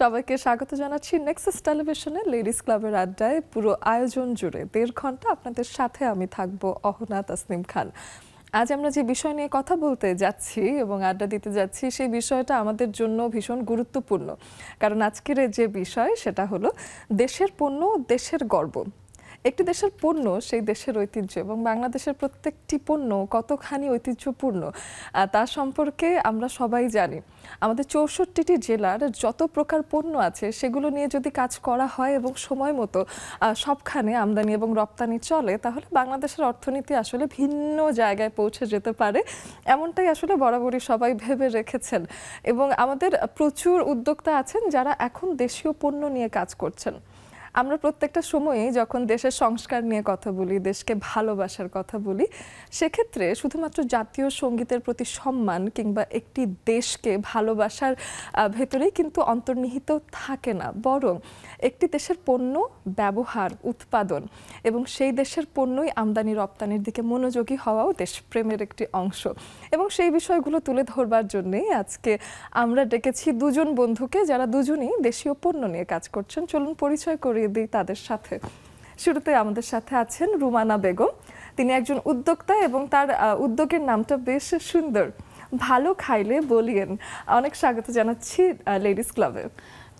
সবাইকে স্বাগত জানাচ্ছি নেক্সাস টেলিভিশনে লেডিস ক্লাবের আড্ডায় পুরো আয়োজন জুড়ে দেড় ঘন্টা আপনাদের সাথে আমি থাকবো অহনা তাসনিম খান আজ আমরা যে বিষয় নিয়ে কথা বলতে যাচ্ছি এবং আড্ডা দিতে যাচ্ছি সেই বিষয়টা আমাদের জন্য ভীষণ গুরুত্বপূর্ণ কারণ আজকের যে বিষয় সেটা হলো দেশের পণ্য দেশের গর্ব একটি দেশের পণ্য সেই দেশের ঐতিহ্য এবং বাংলাদেশের প্রত্যেকটি পণ্য কতখানি ঐতিহ্যপূর্ণ তা সম্পর্কে আমরা সবাই জানি আমাদের চৌষট্টিটি জেলার যত প্রকার পণ্য আছে সেগুলো নিয়ে যদি কাজ করা হয় এবং সময় মতো সবখানে আমদানি এবং রপ্তানি চলে তাহলে বাংলাদেশের অর্থনীতি আসলে ভিন্ন জায়গায় পৌঁছে যেতে পারে এমনটাই আসলে বরাবরই সবাই ভেবে রেখেছেন এবং আমাদের প্রচুর উদ্যোক্তা আছেন যারা এখন দেশীয় পণ্য নিয়ে কাজ করছেন আমরা প্রত্যেকটা সময়ে যখন দেশের সংস্কার নিয়ে কথা বলি দেশকে ভালোবাসার কথা বলি সেক্ষেত্রে শুধুমাত্র জাতীয় সঙ্গীতের প্রতি সম্মান কিংবা একটি দেশকে ভালোবাসার ভেতরেই কিন্তু অন্তর্নিহিত থাকে না বরং একটি দেশের পণ্য ব্যবহার উৎপাদন এবং সেই দেশের পণ্যই আমদানি রপ্তানির দিকে মনোযোগী হওয়াও দেশপ্রেমের একটি অংশ এবং সেই বিষয়গুলো তুলে ধরবার জন্যেই আজকে আমরা ডেকেছি দুজন বন্ধুকে যারা দুজনেই দেশীয় পণ্য নিয়ে কাজ করছেন চলুন পরিচয় করি করিয়ে দিই তাদের সাথে শুরুতে আমাদের সাথে আছেন রুমানা বেগম তিনি একজন উদ্যোক্তা এবং তার উদ্যোগের নামটা বেশ সুন্দর ভালো খাইলে বলিয়েন অনেক স্বাগত জানাচ্ছি লেডিস ক্লাবে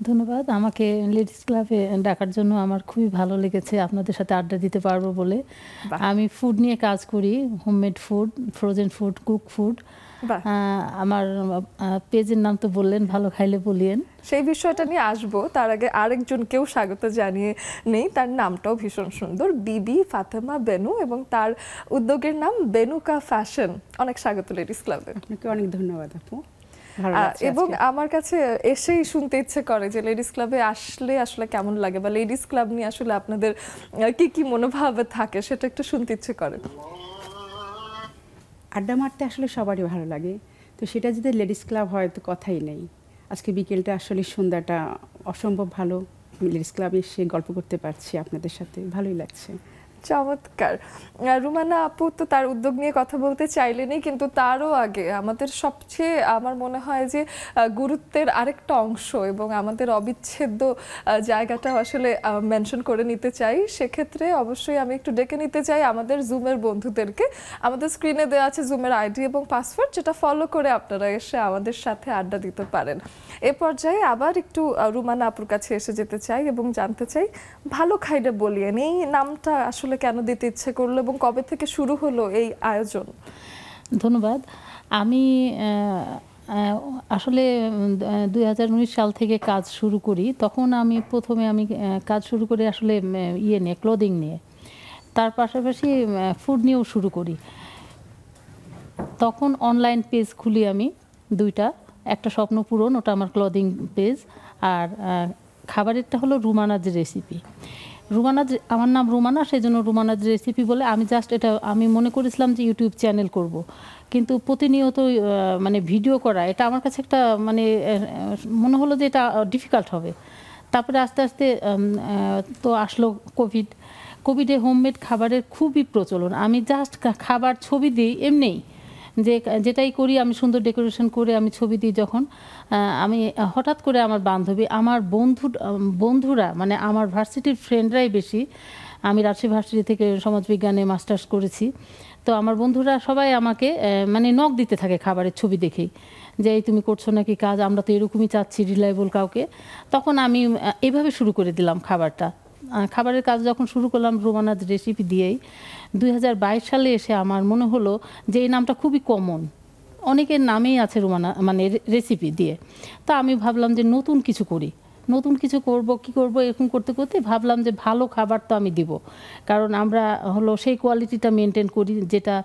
ধন্যবাদ আমাকে লেডিস ক্লাবে ডাকার জন্য আমার খুবই ভালো লেগেছে আপনাদের সাথে আড্ডা দিতে পারবো বলে আমি ফুড নিয়ে কাজ করি homemade food frozen food cook food আমার পেজের নাম তো বললেন ভালো খাইলে বলিয়েন সেই বিষয়টা নিয়ে আসবো তার আগে আরেকজনকেও স্বাগত জানিয়ে নেই তার নামটাও ভীষণ সুন্দর বিবি ফাতেমা বেনু এবং তার উদ্যোগের নাম বেনুকা ফ্যাশন অনেক স্বাগত লেডিস ক্লাবে আপনাকে অনেক ধন্যবাদ আপু এবং আমার কাছে এসেই শুনতে ইচ্ছে করে যে লেডিস ক্লাবে আসলে আসলে কেমন লাগে বা লেডিস ক্লাব নিয়ে আসলে আপনাদের কি কি মনোভাব থাকে সেটা একটু শুনতে ইচ্ছে করে আড্ডা মারতে আসলে সবারই ভালো লাগে তো সেটা যদি লেডিস ক্লাব হয় তো কথাই নেই আজকে বিকেলটা আসলে সন্ধ্যাটা অসম্ভব ভালো আমি লেডিস ক্লাবে এসে গল্প করতে পারছি আপনাদের সাথে ভালোই লাগছে চমৎকার রুমানা আপু তো তার উদ্যোগ নিয়ে কথা বলতে চাইলেনই কিন্তু তারও আগে আমাদের সবচেয়ে আমার মনে হয় যে গুরুত্বের আরেকটা অংশ এবং আমাদের অবিচ্ছেদ্য জায়গাটা আসলে মেনশন করে নিতে চাই সেক্ষেত্রে অবশ্যই আমি একটু ডেকে নিতে চাই আমাদের জুমের বন্ধুদেরকে আমাদের স্ক্রিনে দেওয়া আছে জুমের আইডি এবং পাসওয়ার্ড যেটা ফলো করে আপনারা এসে আমাদের সাথে আড্ডা দিতে পারেন এ পর্যায়ে আবার একটু রুমানা আপুর কাছে এসে যেতে চাই এবং জানতে চাই ভালো খাইডে বলিয়েন এই নামটা আসলে আসলে কেন দিতে ইচ্ছে করলো এবং কবে থেকে শুরু হলো এই আয়োজন ধন্যবাদ আমি আসলে দুই সাল থেকে কাজ শুরু করি তখন আমি প্রথমে আমি কাজ শুরু করি আসলে ইয়ে নিয়ে ক্লোদিং নিয়ে তার পাশাপাশি ফুড নিয়েও শুরু করি তখন অনলাইন পেজ খুলি আমি দুইটা একটা স্বপ্ন পূরণ ওটা আমার ক্লদিং পেজ আর খাবারেরটা হলো রুমানাজ রেসিপি রুমানা আমার নাম রুমানা সেই জন্য রুমানাজ রেসিপি বলে আমি জাস্ট এটা আমি মনে করেছিলাম যে ইউটিউব চ্যানেল করব। কিন্তু প্রতিনিয়ত মানে ভিডিও করা এটা আমার কাছে একটা মানে মনে হলো যে এটা ডিফিকাল্ট হবে তারপরে আস্তে আস্তে তো আসলো কোভিড কোভিডে হোমমেড খাবারের খুবই প্রচলন আমি জাস্ট খাবার ছবি দিই এমনিই যে যেটাই করি আমি সুন্দর ডেকোরেশন করে আমি ছবি দিই যখন আমি হঠাৎ করে আমার বান্ধবী আমার বন্ধু বন্ধুরা মানে আমার ভার্সিটির ফ্রেন্ডরাই বেশি আমি রাজশাহী ভার্সিটি থেকে সমাজবিজ্ঞানে মাস্টার্স করেছি তো আমার বন্ধুরা সবাই আমাকে মানে নখ দিতে থাকে খাবারের ছবি দেখেই যে এই তুমি করছো নাকি কাজ আমরা তো এরকমই চাচ্ছি রিলায়েবল কাউকে তখন আমি এভাবে শুরু করে দিলাম খাবারটা খাবারের কাজ যখন শুরু করলাম রুমানাজ রেসিপি দিয়েই দুই সালে এসে আমার মনে হলো যে এই নামটা খুবই কমন অনেকের নামেই আছে রুমানা মানে রেসিপি দিয়ে তা আমি ভাবলাম যে নতুন কিছু করি নতুন কিছু করব কি করব এরকম করতে করতে ভাবলাম যে ভালো খাবার তো আমি দিব কারণ আমরা হলো সেই কোয়ালিটিটা মেনটেন করি যেটা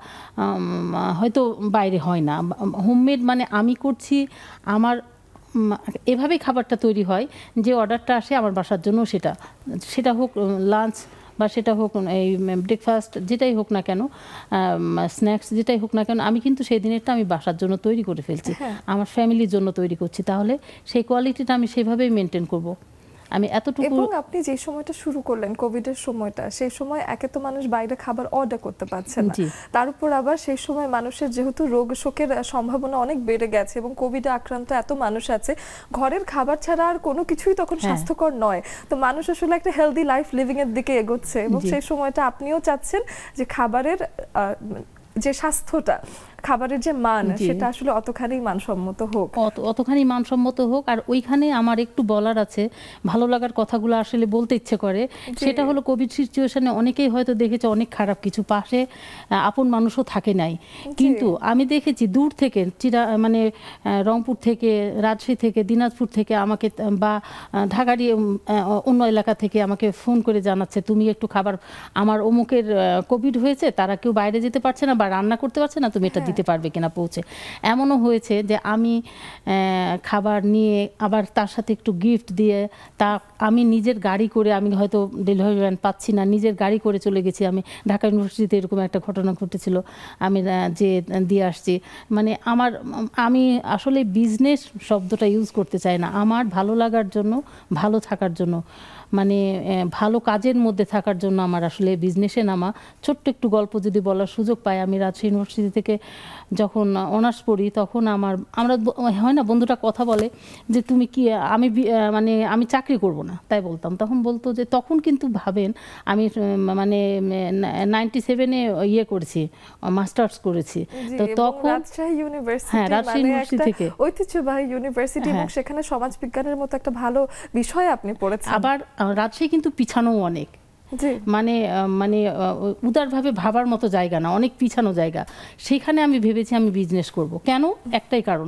হয়তো বাইরে হয় না হোমমেড মানে আমি করছি আমার এভাবেই খাবারটা তৈরি হয় যে অর্ডারটা আসে আমার বাসার জন্য সেটা সেটা হোক লাঞ্চ বা সেটা হোক এই ব্রেকফাস্ট যেটাই হোক না কেন স্ন্যাক্স যেটাই হোক না কেন আমি কিন্তু সেই দিনেরটা আমি বাসার জন্য তৈরি করে ফেলছি হ্যাঁ। আমার ফ্যামিলির জন্য তৈরি করছি তাহলে সেই কোয়ালিটিটা আমি সেভাবেই মেনটেন করবো আমি এতটুকু এবং আপনি যে সময়টা শুরু করলেন কোভিড এর সময়টা সেই সময় একে তো মানুষ বাইরে খাবার অর্ডার করতে পারছে না তার উপর আবার সেই সময় মানুষের যেহেতু রোগ শোকের সম্ভাবনা অনেক বেড়ে গেছে এবং কোভিড আক্রান্ত এত মানুষ আছে ঘরের খাবার ছাড়া আর কোনো কিছুই তখন হ্যাঁ। স্বাস্থ্যকর নয় তো মানুষ আসলে একটা হেলদি লাইফ লিভিং এর দিকে এগোচ্ছে এবং সেই সময়টা আপনিও চাচ্ছেন যে খাবারের যে স্বাস্থ্যটা খাবারের যে মান সেটা আসলে অতখানি মানসম্মত হোক অতখানি মানসম্মত হোক আর ওইখানে আমার একটু বলার আছে ভালো লাগার কথাগুলো আসলে বলতে ইচ্ছে করে সেটা হলো কোভিড সিচুয়েশনে অনেকেই হয়তো দেখেছে অনেক খারাপ কিছু পাশে আপন মানুষও থাকে নাই কিন্তু আমি দেখেছি দূর থেকে চিরা মানে রংপুর থেকে রাজশাহী থেকে দিনাজপুর থেকে আমাকে বা ঢাকারই ইয়ে, অন্য এলাকা থেকে আমাকে ফোন করে জানাচ্ছে তুমি একটু খাবার আমার অমুকের কোভিড হয়েছে তারা কেউ বাইরে যেতে পারছে না বা রান্না করতে পারছে না তুমি এটা হ্যাঁ। দিতে পারবে কিনা পৌঁছে এমনও হয়েছে যে আমি খাবার নিয়ে আবার তার সাথে একটু গিফট দিয়ে তা আমি নিজের গাড়ি করে আমি হয়তো ডেলিভারি ম্যান পাচ্ছি না নিজের গাড়ি করে চলে গেছি আমি ঢাকা ইউনিভার্সিটিতে এরকম একটা ঘটনা ঘটেছিল আমি যে দিয়ে আসছি মানে আমার আমি আসলে বিজনেস শব্দটা ইউজ করতে চাই না আমার ভালো লাগার জন্য ভালো থাকার জন্য মানে ভালো কাজের মধ্যে থাকার জন্য আমার আসলে বিজনেসে নামা ছোট্ট একটু গল্প যদি বলার সুযোগ পাই আমি রাজশাহী ইউনিভার্সিটি থেকে যখন অনার্স পড়ি তখন আমার আমরা হয় না বন্ধুটা কথা বলে যে তুমি কি আমি মানে আমি চাকরি করব না তাই বলতাম তখন বলতো যে তখন কিন্তু ভাবেন আমি মানে নাইনটি সেভেনে ইয়ে করেছি মাস্টার্স করেছি তো তখন হ্যাঁ রাজশাহী ইউনিভার্সিটি মানে থেকে ঐতিহ্যবাহী ইউনিভার্সিটি হ্যাঁ। সেখানে সেখানে সমাজবিজ্ঞানের মতো একটা ভালো বিষয় আপনি পড়েছেন আবার রাজশাহী কিন্তু পিছানো অনেক মানে মানে উদারভাবে ভাবার মতো জায়গা না অনেক পিছানো জায়গা সেখানে আমি ভেবেছি আমি বিজনেস করব কেন একটাই কারণ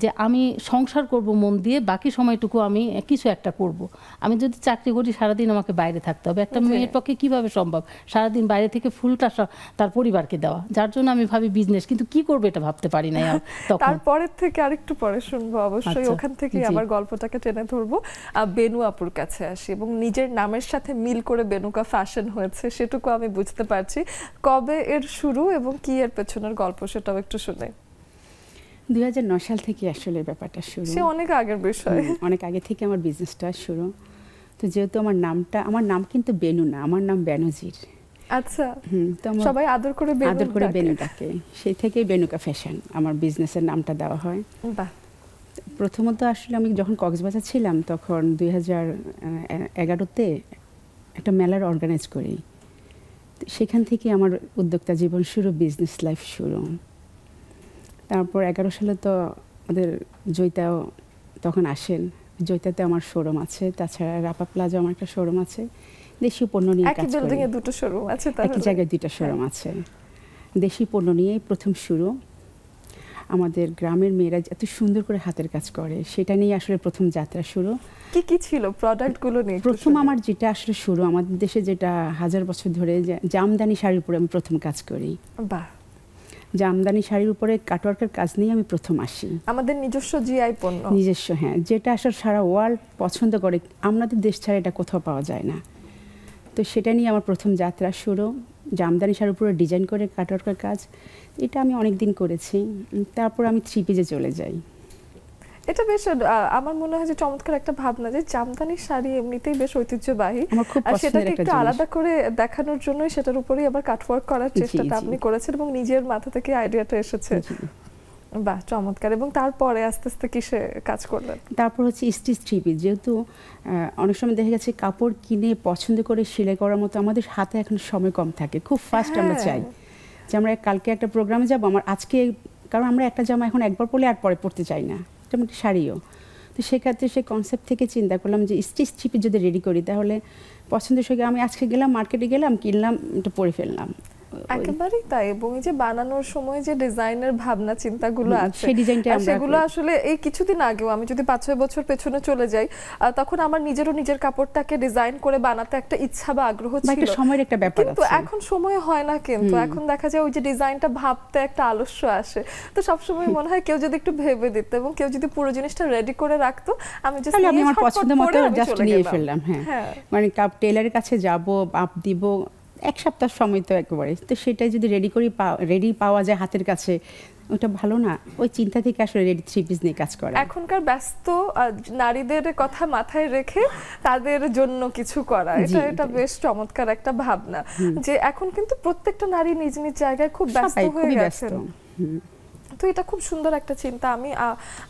যে আমি সংসার করব মন দিয়ে বাকি সময়টুকু আমি কিছু একটা করব আমি যদি চাকরি করি সারাদিন আমাকে বাইরে থাকতে হবে একটা মেয়ের পক্ষে কীভাবে সম্ভব সারাদিন বাইরে থেকে ফুলটা তার পরিবারকে দেওয়া যার জন্য আমি ভাবি বিজনেস কিন্তু কি করবে এটা ভাবতে পারি না তারপরের থেকে আরেকটু পরে শুনবো অবশ্যই আচ্ছা। ওখান থেকে আমার গল্পটাকে টেনে ধরবো বেনু আপুর কাছে আসি এবং নিজের নামের সাথে মিল করে বেনুকা বা ফ্যাশন হয়েছে সেটুকু আমি বুঝতে পারছি কবে এর শুরু এবং কি এর পেছনের গল্প সেটাও একটু শুনে দুই হাজার নয় সাল থেকে আসলে ব্যাপারটা শুরু সে অনেক আগের বিষয় অনেক আগে থেকে আমার বিজনেসটা শুরু তো যেহেতু আমার নামটা আমার নাম কিন্তু বেনু না আমার নাম বেনজির আচ্ছা তো সবাই আদর করে আদর করে বেনু ডাকে সেই থেকে বেনুকা ফ্যাশন আমার বিজনেসের নামটা দেওয়া হয় প্রথমত আসলে আমি যখন কক্সবাজার ছিলাম তখন দুই হাজার এগারোতে একটা মেলার অর্গানাইজ করি সেখান থেকে আমার উদ্যোক্তা জীবন শুরু বিজনেস লাইফ শুরু তারপর এগারো সালে তো আমাদের জয়িতাও তখন আসেন জয়িতাতে আমার শোরুম আছে তাছাড়া রাপা প্লাজা আমার একটা শোরুম আছে দেশি পণ্য নিয়ে কাজ করি দুটো শোরুম আছে একই জায়গায় দুটো শোরুম আছে দেশি পণ্য নিয়েই প্রথম শুরু আমাদের গ্রামের মেয়েরা এত সুন্দর করে হাতের কাজ করে সেটা নিয়ে আসলে প্রথম যাত্রা শুরু কি কি ছিল প্রোডাক্টগুলো নিয়ে প্রথম আমার যেটা আসলে শুরু আমাদের দেশে যেটা হাজার বছর ধরে জামদানি শাড়ির উপরে আমি প্রথম কাজ করি বাহ জামদানি শাড়ির উপরে কাটওয়ার্কের কাজ নিয়ে আমি প্রথম আসি আমাদের নিজস্ব জিআই পণ্য নিজস্ব হ্যাঁ যেটা আসলে সারা ওয়ার্ল্ড পছন্দ করে আমাদের দেশ ছাড়া এটা কোথাও পাওয়া যায় না তো সেটা নিয়ে আমার প্রথম যাত্রা শুরু জামদানি শাড়ির উপরে ডিজাইন করে কাটওয়ার্কের কাজ এটা আমি অনেক দিন করেছি তারপর আমি থ্রি পিজে চলে যাই এটা বেশ আমার মনে হয় যে চমৎকার একটা ভাবনা যে জামদানির শাড়ি এমনিতেই বেশ ঐতিহ্যবাহী আর সেটাকে একটু আলাদা করে দেখানোর জন্যই সেটার উপরেই আবার কাটওয়ার্ক করার চেষ্টাটা আপনি করেছেন এবং নিজের মাথা থেকে আইডিয়াটা এসেছে বাহ চমৎকার এবং তারপরে আস্তে আস্তে কিসে কাজ করলেন তারপর হচ্ছে স্টিচ থ্রি যেহেতু অনেক সময় দেখা গেছে কাপড় কিনে পছন্দ করে সেলাই করার মতো আমাদের হাতে এখন সময় কম থাকে খুব ফাস্ট আমরা হ্যাঁ। চাই যে আমরা কালকে একটা প্রোগ্রামে যাবো আমার আজকে কারণ আমরা একটা জামা এখন একবার পরলে আর পরে পরতে চাই না একটা মানে শাড়িও তো সেক্ষেত্রে সেই কনসেপ্ট থেকে চিন্তা করলাম যে স্টিচ চিপে যদি রেডি করি তাহলে পছন্দের সঙ্গে আমি আজকে গেলাম মার্কেটে গেলাম কিনলাম এটা পরে ফেললাম একেবারেই তাই এবং এই যে বানানোর সময় যে ডিজাইনের ভাবনা চিন্তাগুলো আছে সেগুলো আসলে এই কিছুদিন আগেও আমি যদি পাঁচ ছয় বছর পেছনে চলে যাই তখন আমার নিজেরও নিজের কাপড়টাকে ডিজাইন করে বানাতে একটা ইচ্ছা বা আগ্রহ ছিল সময়ের একটা ব্যাপার কিন্তু এখন সময় হয় না কিন্তু এখন দেখা যায় ওই যে ডিজাইনটা ভাবতে একটা আলস্য আসে তো সবসময় মনে হয় কেউ যদি একটু ভেবে দিত এবং কেউ যদি পুরো জিনিসটা রেডি করে রাখতো আমি জাস্ট আমি আমার পছন্দ মতো জাস্ট নিয়ে ফেললাম হ্যাঁ, হ্যাঁ। মানে টেলারের কাছে যাব আপ দিব এক সপ্তাহ সময় তো একেবারে তো সেটা যদি রেডি করি রেডি পাওয়া যায় হাতের কাছে ওটা ভালো না ওই চিন্তা থেকে আসলে রেডি থ্রি পিস নিয়ে কাজ করে এখনকার ব্যস্ত নারীদের কথা মাথায় রেখে তাদের জন্য কিছু করা এটা এটা বেশ চমৎকার একটা ভাবনা যে এখন কিন্তু প্রত্যেকটা নারী নিজ নিজ জায়গায় খুব ব্যস্ত হয়ে গেছে তো এটা খুব সুন্দর একটা চিন্তা আমি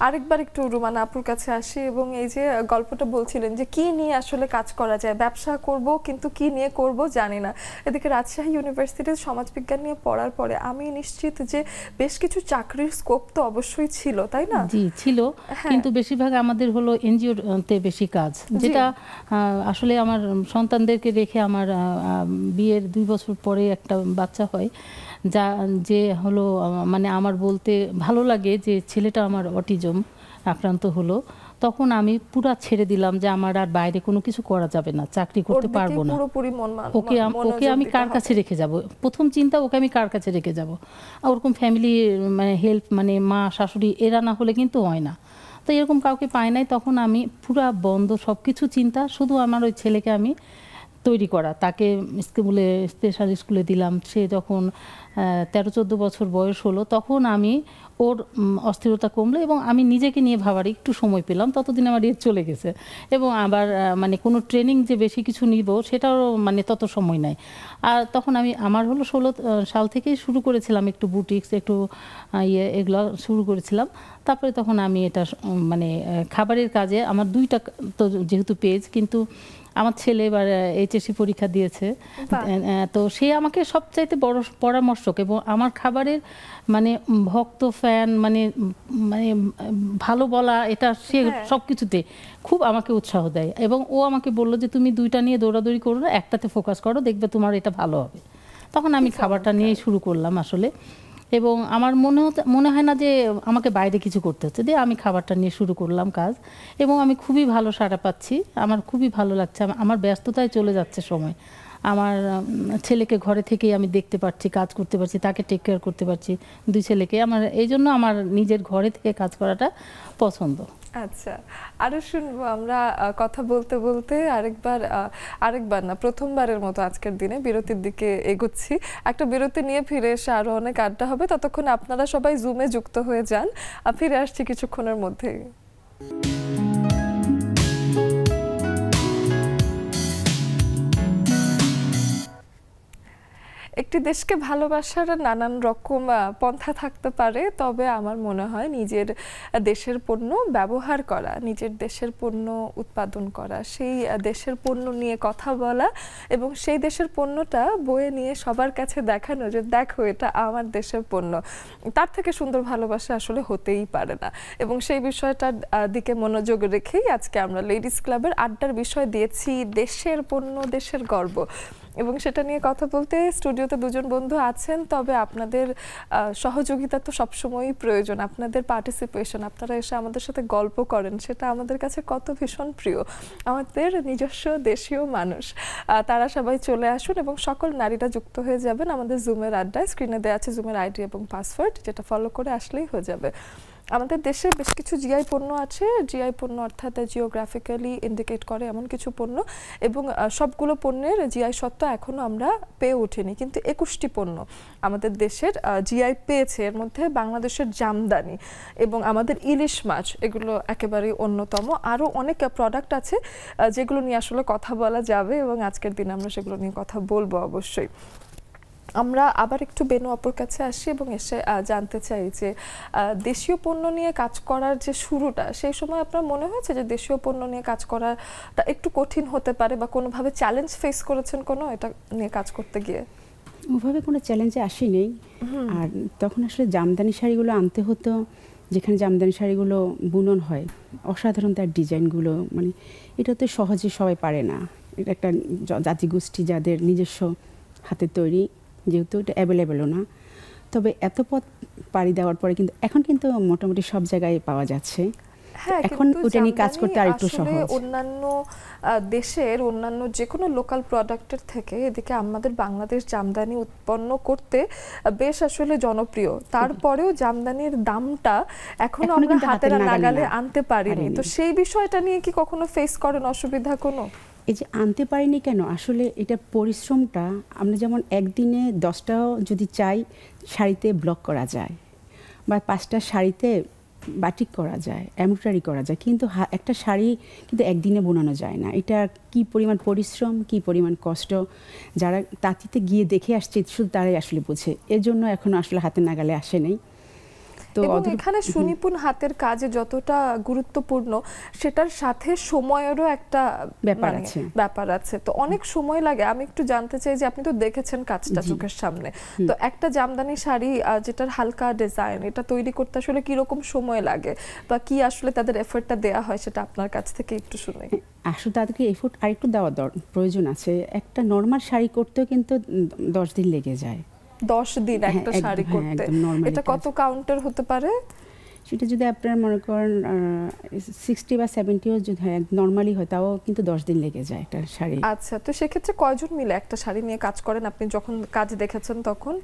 আরেকবার একটু রুমানা আপুর কাছে আসি এবং এই যে গল্পটা বলছিলেন যে কি নিয়ে আসলে কাজ করা যায় ব্যবসা করব কিন্তু কি নিয়ে করব জানি না এদিকে রাজশাহী ইউনিভার্সিটির সমাজবিজ্ঞান নিয়ে পড়ার পরে আমি নিশ্চিত যে বেশ কিছু চাকরির স্কোপ তো অবশ্যই ছিল তাই না জি ছিল হ্যাঁ। কিন্তু বেশিরভাগ আমাদের হলো এনজিওতে বেশি কাজ যেটা আসলে আমার সন্তানদেরকে রেখে আমার বিয়ের দুই বছর পরে একটা বাচ্চা হয় যা যে হলো মানে আমার বলতে ভালো লাগে যে ছেলেটা আমার অটিজম আক্রান্ত হলো তখন আমি পুরা ছেড়ে দিলাম যে আমার আর বাইরে কোনো কিছু করা যাবে না চাকরি করতে পারবো না ওকে ওকে আমি কার কাছে রেখে যাব প্রথম চিন্তা ওকে আমি কার কাছে রেখে যাব ওরকম ফ্যামিলি মানে হেল্প মানে মা শাশুড়ি এরা না হলে কিন্তু হয় না তো এরকম কাউকে পায় নাই তখন আমি পুরা বন্ধ সব কিছু চিন্তা শুধু আমার ওই ছেলেকে আমি তৈরি করা তাকে স্কুলে স্পেশাল স্কুলে দিলাম সে যখন তেরো চোদ্দ বছর বয়স হলো তখন আমি ওর অস্থিরতা কমলো এবং আমি নিজেকে নিয়ে ভাবার একটু সময় পেলাম ততদিন আমার এর চলে গেছে এবং আবার মানে কোনো ট্রেনিং যে বেশি কিছু নিব সেটাও মানে তত সময় নাই আর তখন আমি আমার হলো ষোলো সাল থেকেই শুরু করেছিলাম একটু বুটিক্স একটু ইয়ে এগুলো শুরু করেছিলাম তারপরে তখন আমি এটা মানে খাবারের কাজে আমার দুইটা তো যেহেতু পেজ কিন্তু আমার ছেলে এবার এইচএসি পরীক্ষা দিয়েছে তো সে আমাকে সবচাইতে বড় পরামর্শক এবং আমার খাবারের মানে ভক্ত ফ্যান মানে মানে ভালো বলা এটা সে হ্যাঁ। সব কিছুতে খুব আমাকে উৎসাহ দেয় এবং ও আমাকে বললো যে তুমি দুইটা নিয়ে দৌড়াদৌড়ি করো না একটাতে ফোকাস করো দেখবে তোমার এটা ভালো হবে তখন আমি খাবারটা নিয়ে শুরু করলাম আসলে এবং আমার মনে মনে হয় না যে আমাকে বাইরে কিছু করতে হচ্ছে দিয়ে আমি খাবারটা নিয়ে শুরু করলাম কাজ এবং আমি খুবই ভালো সাড়া পাচ্ছি আমার খুবই ভালো লাগছে আমার ব্যস্ততায় চলে যাচ্ছে সময় আমার ছেলেকে ঘরে থেকেই আমি দেখতে পাচ্ছি কাজ করতে পারছি তাকে টেক কেয়ার করতে পারছি দুই ছেলেকে আমার এই জন্য আমার নিজের ঘরে থেকে কাজ করাটা পছন্দ আচ্ছা আরো শুনবো আমরা কথা বলতে বলতে আরেকবার আরেকবার না প্রথমবারের মতো আজকের দিনে বিরতির দিকে এগোচ্ছি একটা বিরতি নিয়ে ফিরে এসে আরো অনেক আড্ডা হবে ততক্ষণ আপনারা সবাই জুমে যুক্ত হয়ে যান ফিরে আসছি কিছুক্ষণের মধ্যেই একটি দেশকে ভালোবাসার নানান রকম পন্থা থাকতে পারে তবে আমার মনে হয় নিজের দেশের পণ্য ব্যবহার করা নিজের দেশের পণ্য উৎপাদন করা সেই দেশের পণ্য নিয়ে কথা বলা এবং সেই দেশের পণ্যটা বয়ে নিয়ে সবার কাছে দেখানো যে দেখো এটা আমার দেশের পণ্য তার থেকে সুন্দর ভালোবাসা আসলে হতেই পারে না এবং সেই বিষয়টার দিকে মনোযোগ রেখেই আজকে আমরা লেডিস ক্লাবের আড্ডার বিষয় দিয়েছি দেশের পণ্য দেশের গর্ব এবং সেটা নিয়ে কথা বলতে স্টুডিওতে দুজন বন্ধু আছেন তবে আপনাদের সহযোগিতা তো সবসময়ই প্রয়োজন আপনাদের পার্টিসিপেশন আপনারা এসে আমাদের সাথে গল্প করেন সেটা আমাদের কাছে কত ভীষণ প্রিয় আমাদের নিজস্ব দেশীয় মানুষ তারা সবাই চলে আসুন এবং সকল নারীরা যুক্ত হয়ে যাবেন আমাদের জুমের আড্ডায় স্ক্রিনে দেওয়া আছে জুমের আইডি এবং পাসওয়ার্ড যেটা ফলো করে আসলেই হয়ে যাবে আমাদের দেশে বেশ কিছু জিআই পণ্য আছে জিআই পণ্য অর্থাৎ জিওগ্রাফিক্যালি ইন্ডিকেট করে এমন কিছু পণ্য এবং সবগুলো পণ্যের জিআই সত্ত্ব এখনও আমরা পেয়ে ওঠেনি কিন্তু একুশটি পণ্য আমাদের দেশের জিআই পেয়েছে এর মধ্যে বাংলাদেশের জামদানি এবং আমাদের ইলিশ মাছ এগুলো একেবারে অন্যতম আরও অনেক প্রোডাক্ট আছে যেগুলো নিয়ে আসলে কথা বলা যাবে এবং আজকের দিনে আমরা সেগুলো নিয়ে কথা বলবো অবশ্যই আমরা আবার একটু বেনু অপর কাছে আসি এবং এসে জানতে চাই যে দেশীয় পণ্য নিয়ে কাজ করার যে শুরুটা সেই সময় আপনার মনে হয়েছে যে দেশীয় পণ্য নিয়ে কাজ করাটা একটু কঠিন হতে পারে বা কোনোভাবে চ্যালেঞ্জ ফেস করেছেন কোনো এটা নিয়ে কাজ করতে গিয়ে ওভাবে কোনো চ্যালেঞ্জে আসি নেই আর তখন আসলে জামদানি শাড়িগুলো আনতে হতো যেখানে জামদানি শাড়িগুলো বুনন হয় অসাধারণ তার ডিজাইনগুলো মানে এটা তো সহজে সবাই পারে না এটা একটা জাতিগোষ্ঠী যাদের নিজস্ব হাতে তৈরি যেহেতু এটা অ্যাভেলেবেলও না তবে এত পথ পাড়ি দেওয়ার পরে কিন্তু এখন কিন্তু মোটামুটি সব জায়গায় পাওয়া যাচ্ছে হ্যাঁ, এখন ওটা নিয়ে কাজ করতে আর একটু সহজ অন্যান্য দেশের অন্যান্য যে কোনো লোকাল প্রোডাক্টের থেকে এদিকে আমাদের বাংলাদেশ জামদানি উৎপন্ন করতে বেশ আসলে জনপ্রিয় তারপরেও জামদানির দামটা এখনো আমরা হাতের নাগালে আনতে পারিনি তো সেই বিষয়টা নিয়ে কি কখনো ফেস করেন অসুবিধা কোনো এই যে আনতে পারিনি কেন আসলে এটা পরিশ্রমটা আমরা যেমন একদিনে দশটাও যদি চাই শাড়িতে ব্লক করা যায় বা পাঁচটা শাড়িতে বাটিক করা যায় এমব্রয়ডারি করা যায় কিন্তু একটা শাড়ি কিন্তু একদিনে বোনানো যায় না এটা কি পরিমাণ পরিশ্রম কি পরিমাণ কষ্ট যারা তাঁতিতে গিয়ে দেখে আসছে শুধু তারাই আসলে বোঝে এর জন্য এখন আসলে হাতে নাগালে আসে নেই এবং এখানে সুনিপুণ হাতের কাজে যতটা গুরুত্বপূর্ণ সেটার সাথে সময়েরও একটা ব্যাপার মানে আছে ব্যাপার আছে তো অনেক সময় লাগে আমি একটু জানতে চাই যে আপনি তো দেখেছেন কাজটা চোখের সামনে তো একটা জামদানি শাড়ি যেটার হালকা ডিজাইন এটা তৈরি করতে আসলে কিরকম সময় লাগে বা কি আসলে তাদের এফোর্টটা দেয়া হয় সেটা আপনার কাছ থেকে একটু শুনে আসলে তাদেরকে এফোর্ট আরেকটু দেওয়া প্রয়োজন আছে একটা নর্মাল শাড়ি করতেও কিন্তু দশ দিন লেগে যায় 10 দিন হ্যাঁ, একটা শাড়ি হ্যাঁ, করতে এটা কত কাউন্টার হতে পারে সেটা যদি আপনার মনে করেন সিক্সটি বা সেভেন্টিও যদি হয় নর্মালি হয় তাও কিন্তু দশ দিন লেগে যায় একটা শাড়ি আচ্ছা তো সেক্ষেত্রে কয়জন মিলে একটা শাড়ি নিয়ে কাজ করেন আপনি যখন কাজ দেখেছেন তখন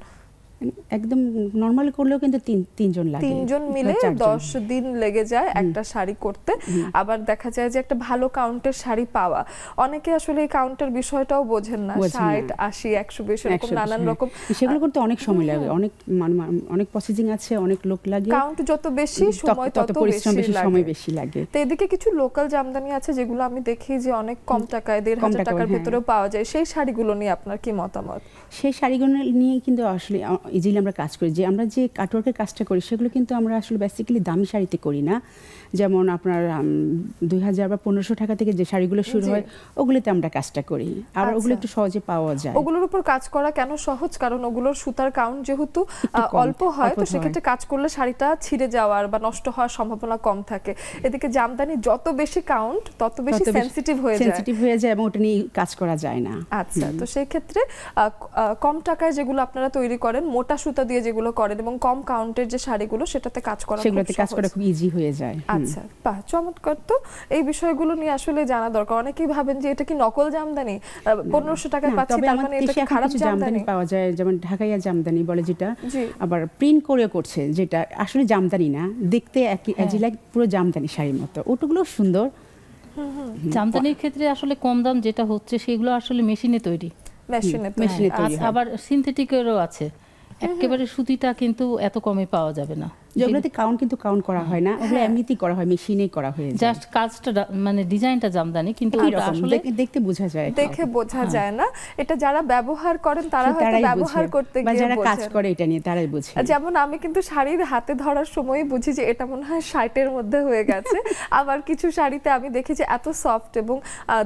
একদম নর্মাল করলেও কিন্তু তিন তিনজন লাগে তিনজন মিলে 10 দিন লেগে যায় একটা শাড়ি করতে আবার দেখা যায় যে একটা ভালো কাউন্টের শাড়ি পাওয়া অনেকে আসলে এই কাউন্টের বিষয়টাও বোঝেন না 60 80 120 এরকম নানান রকম সেগুলো করতে অনেক সময় লাগে অনেক অনেক প্রসেসিং আছে অনেক লোক লাগে কাউন্ট যত বেশি সময় তত পরিশ্রম বেশি সময় বেশি লাগে তো এদিকে কিছু লোকাল জামদানি আছে যেগুলো আমি দেখি যে অনেক কম টাকায় 1500 টাকার হ্যাঁ। ভিতরেও পাওয়া যায় সেই শাড়িগুলো নিয়ে আপনার কি মতামত সেই শাড়িগুলো নিয়ে কিন্তু আসলে ইজিলি আমরা কাজ করি যে আমরা যে কাটওয়ার্কের কাজটা করি সেগুলো কিন্তু আমরা আসলে বেসিক্যালি দামি শাড়িতে করি না যেমন আপনার দুই হাজার বা পনেরোশো টাকা থেকে যে শাড়িগুলো শুরু হয় ওগুলিতে আমরা কাজটা করি আর আচ্ছা। ওগুলো একটু সহজে পাওয়া যায় ওগুলোর উপর কাজ করা কেন সহজ কারণ ওগুলোর সুতার কাউন্ট যেহেতু অল্প হয় তো সেক্ষেত্রে কাজ করলে শাড়িটা ছিঁড়ে যাওয়ার বা নষ্ট হওয়ার সম্ভাবনা কম থাকে এদিকে জামদানি যত বেশি কাউন্ট তত বেশি সেন্সিটিভ হয়ে যায় সেনসিটিভ হয়ে যায় এবং ওটা নিয়ে কাজ করা যায় না আচ্ছা তো সেই ক্ষেত্রে কম টাকায় যেগুলো আপনারা তৈরি করেন মোটা সুতা দিয়ে যেগুলো করেন এবং কম কাউন্টের যে শাড়িগুলো সেটাতে কাজ করা সেগুলোতে কাজ করা খুব ইজি হয়ে যায় আচ্ছা চমৎকার তো এই বিষয়গুলো নিয়ে আসলে জানা দরকার অনেকেই ভাবেন যে এটা কি নকল জামদানি পনেরোশো পাচ্ছি তার মানে এটা কি খারাপ জামদানি পাওয়া যায় যেমন ঢাকাইয়া জামদানি বলে যেটা আবার প্রিন্ট করে করছে যেটা আসলে জামদানি না দেখতে একই লাইক হ্যাঁ। পুরো জামদানি শাড়ির মতো ওটুগুলো সুন্দর জামদানির ক্ষেত্রে আসলে কম দাম যেটা হচ্ছে সেগুলো আসলে মেশিনে তৈরি মেশিনে হ্যাঁ। আবার সিনথেটিকেরও আছে একেবারে সুতিটা কিন্তু এত কমে পাওয়া যাবে না যেগুলোতে কাউন্ট কিন্তু কাউন্ট করা হয় না ওগুলো হ্যাঁ। এমনিতেই করা হয় করা জাস্ট কাজটা মানে ডিজাইনটা জামদানি কিন্তু আচ্ছা, আসলে দেখতে বোঝা যায় দেখে বোঝা হ্যাঁ। যায় না এটা যারা ব্যবহার করেন তারা হয়তো ব্যবহার করতে গিয়ে যারা কাজ করে এটা নিয়ে তারাই যেমন আমি কিন্তু শাড়ির হাতে ধরার সময় বুঝি যে এটা মনে হয় শার্টের মধ্যে হয়ে গেছে আবার কিছু শাড়িতে আমি দেখি যে এত সফট এবং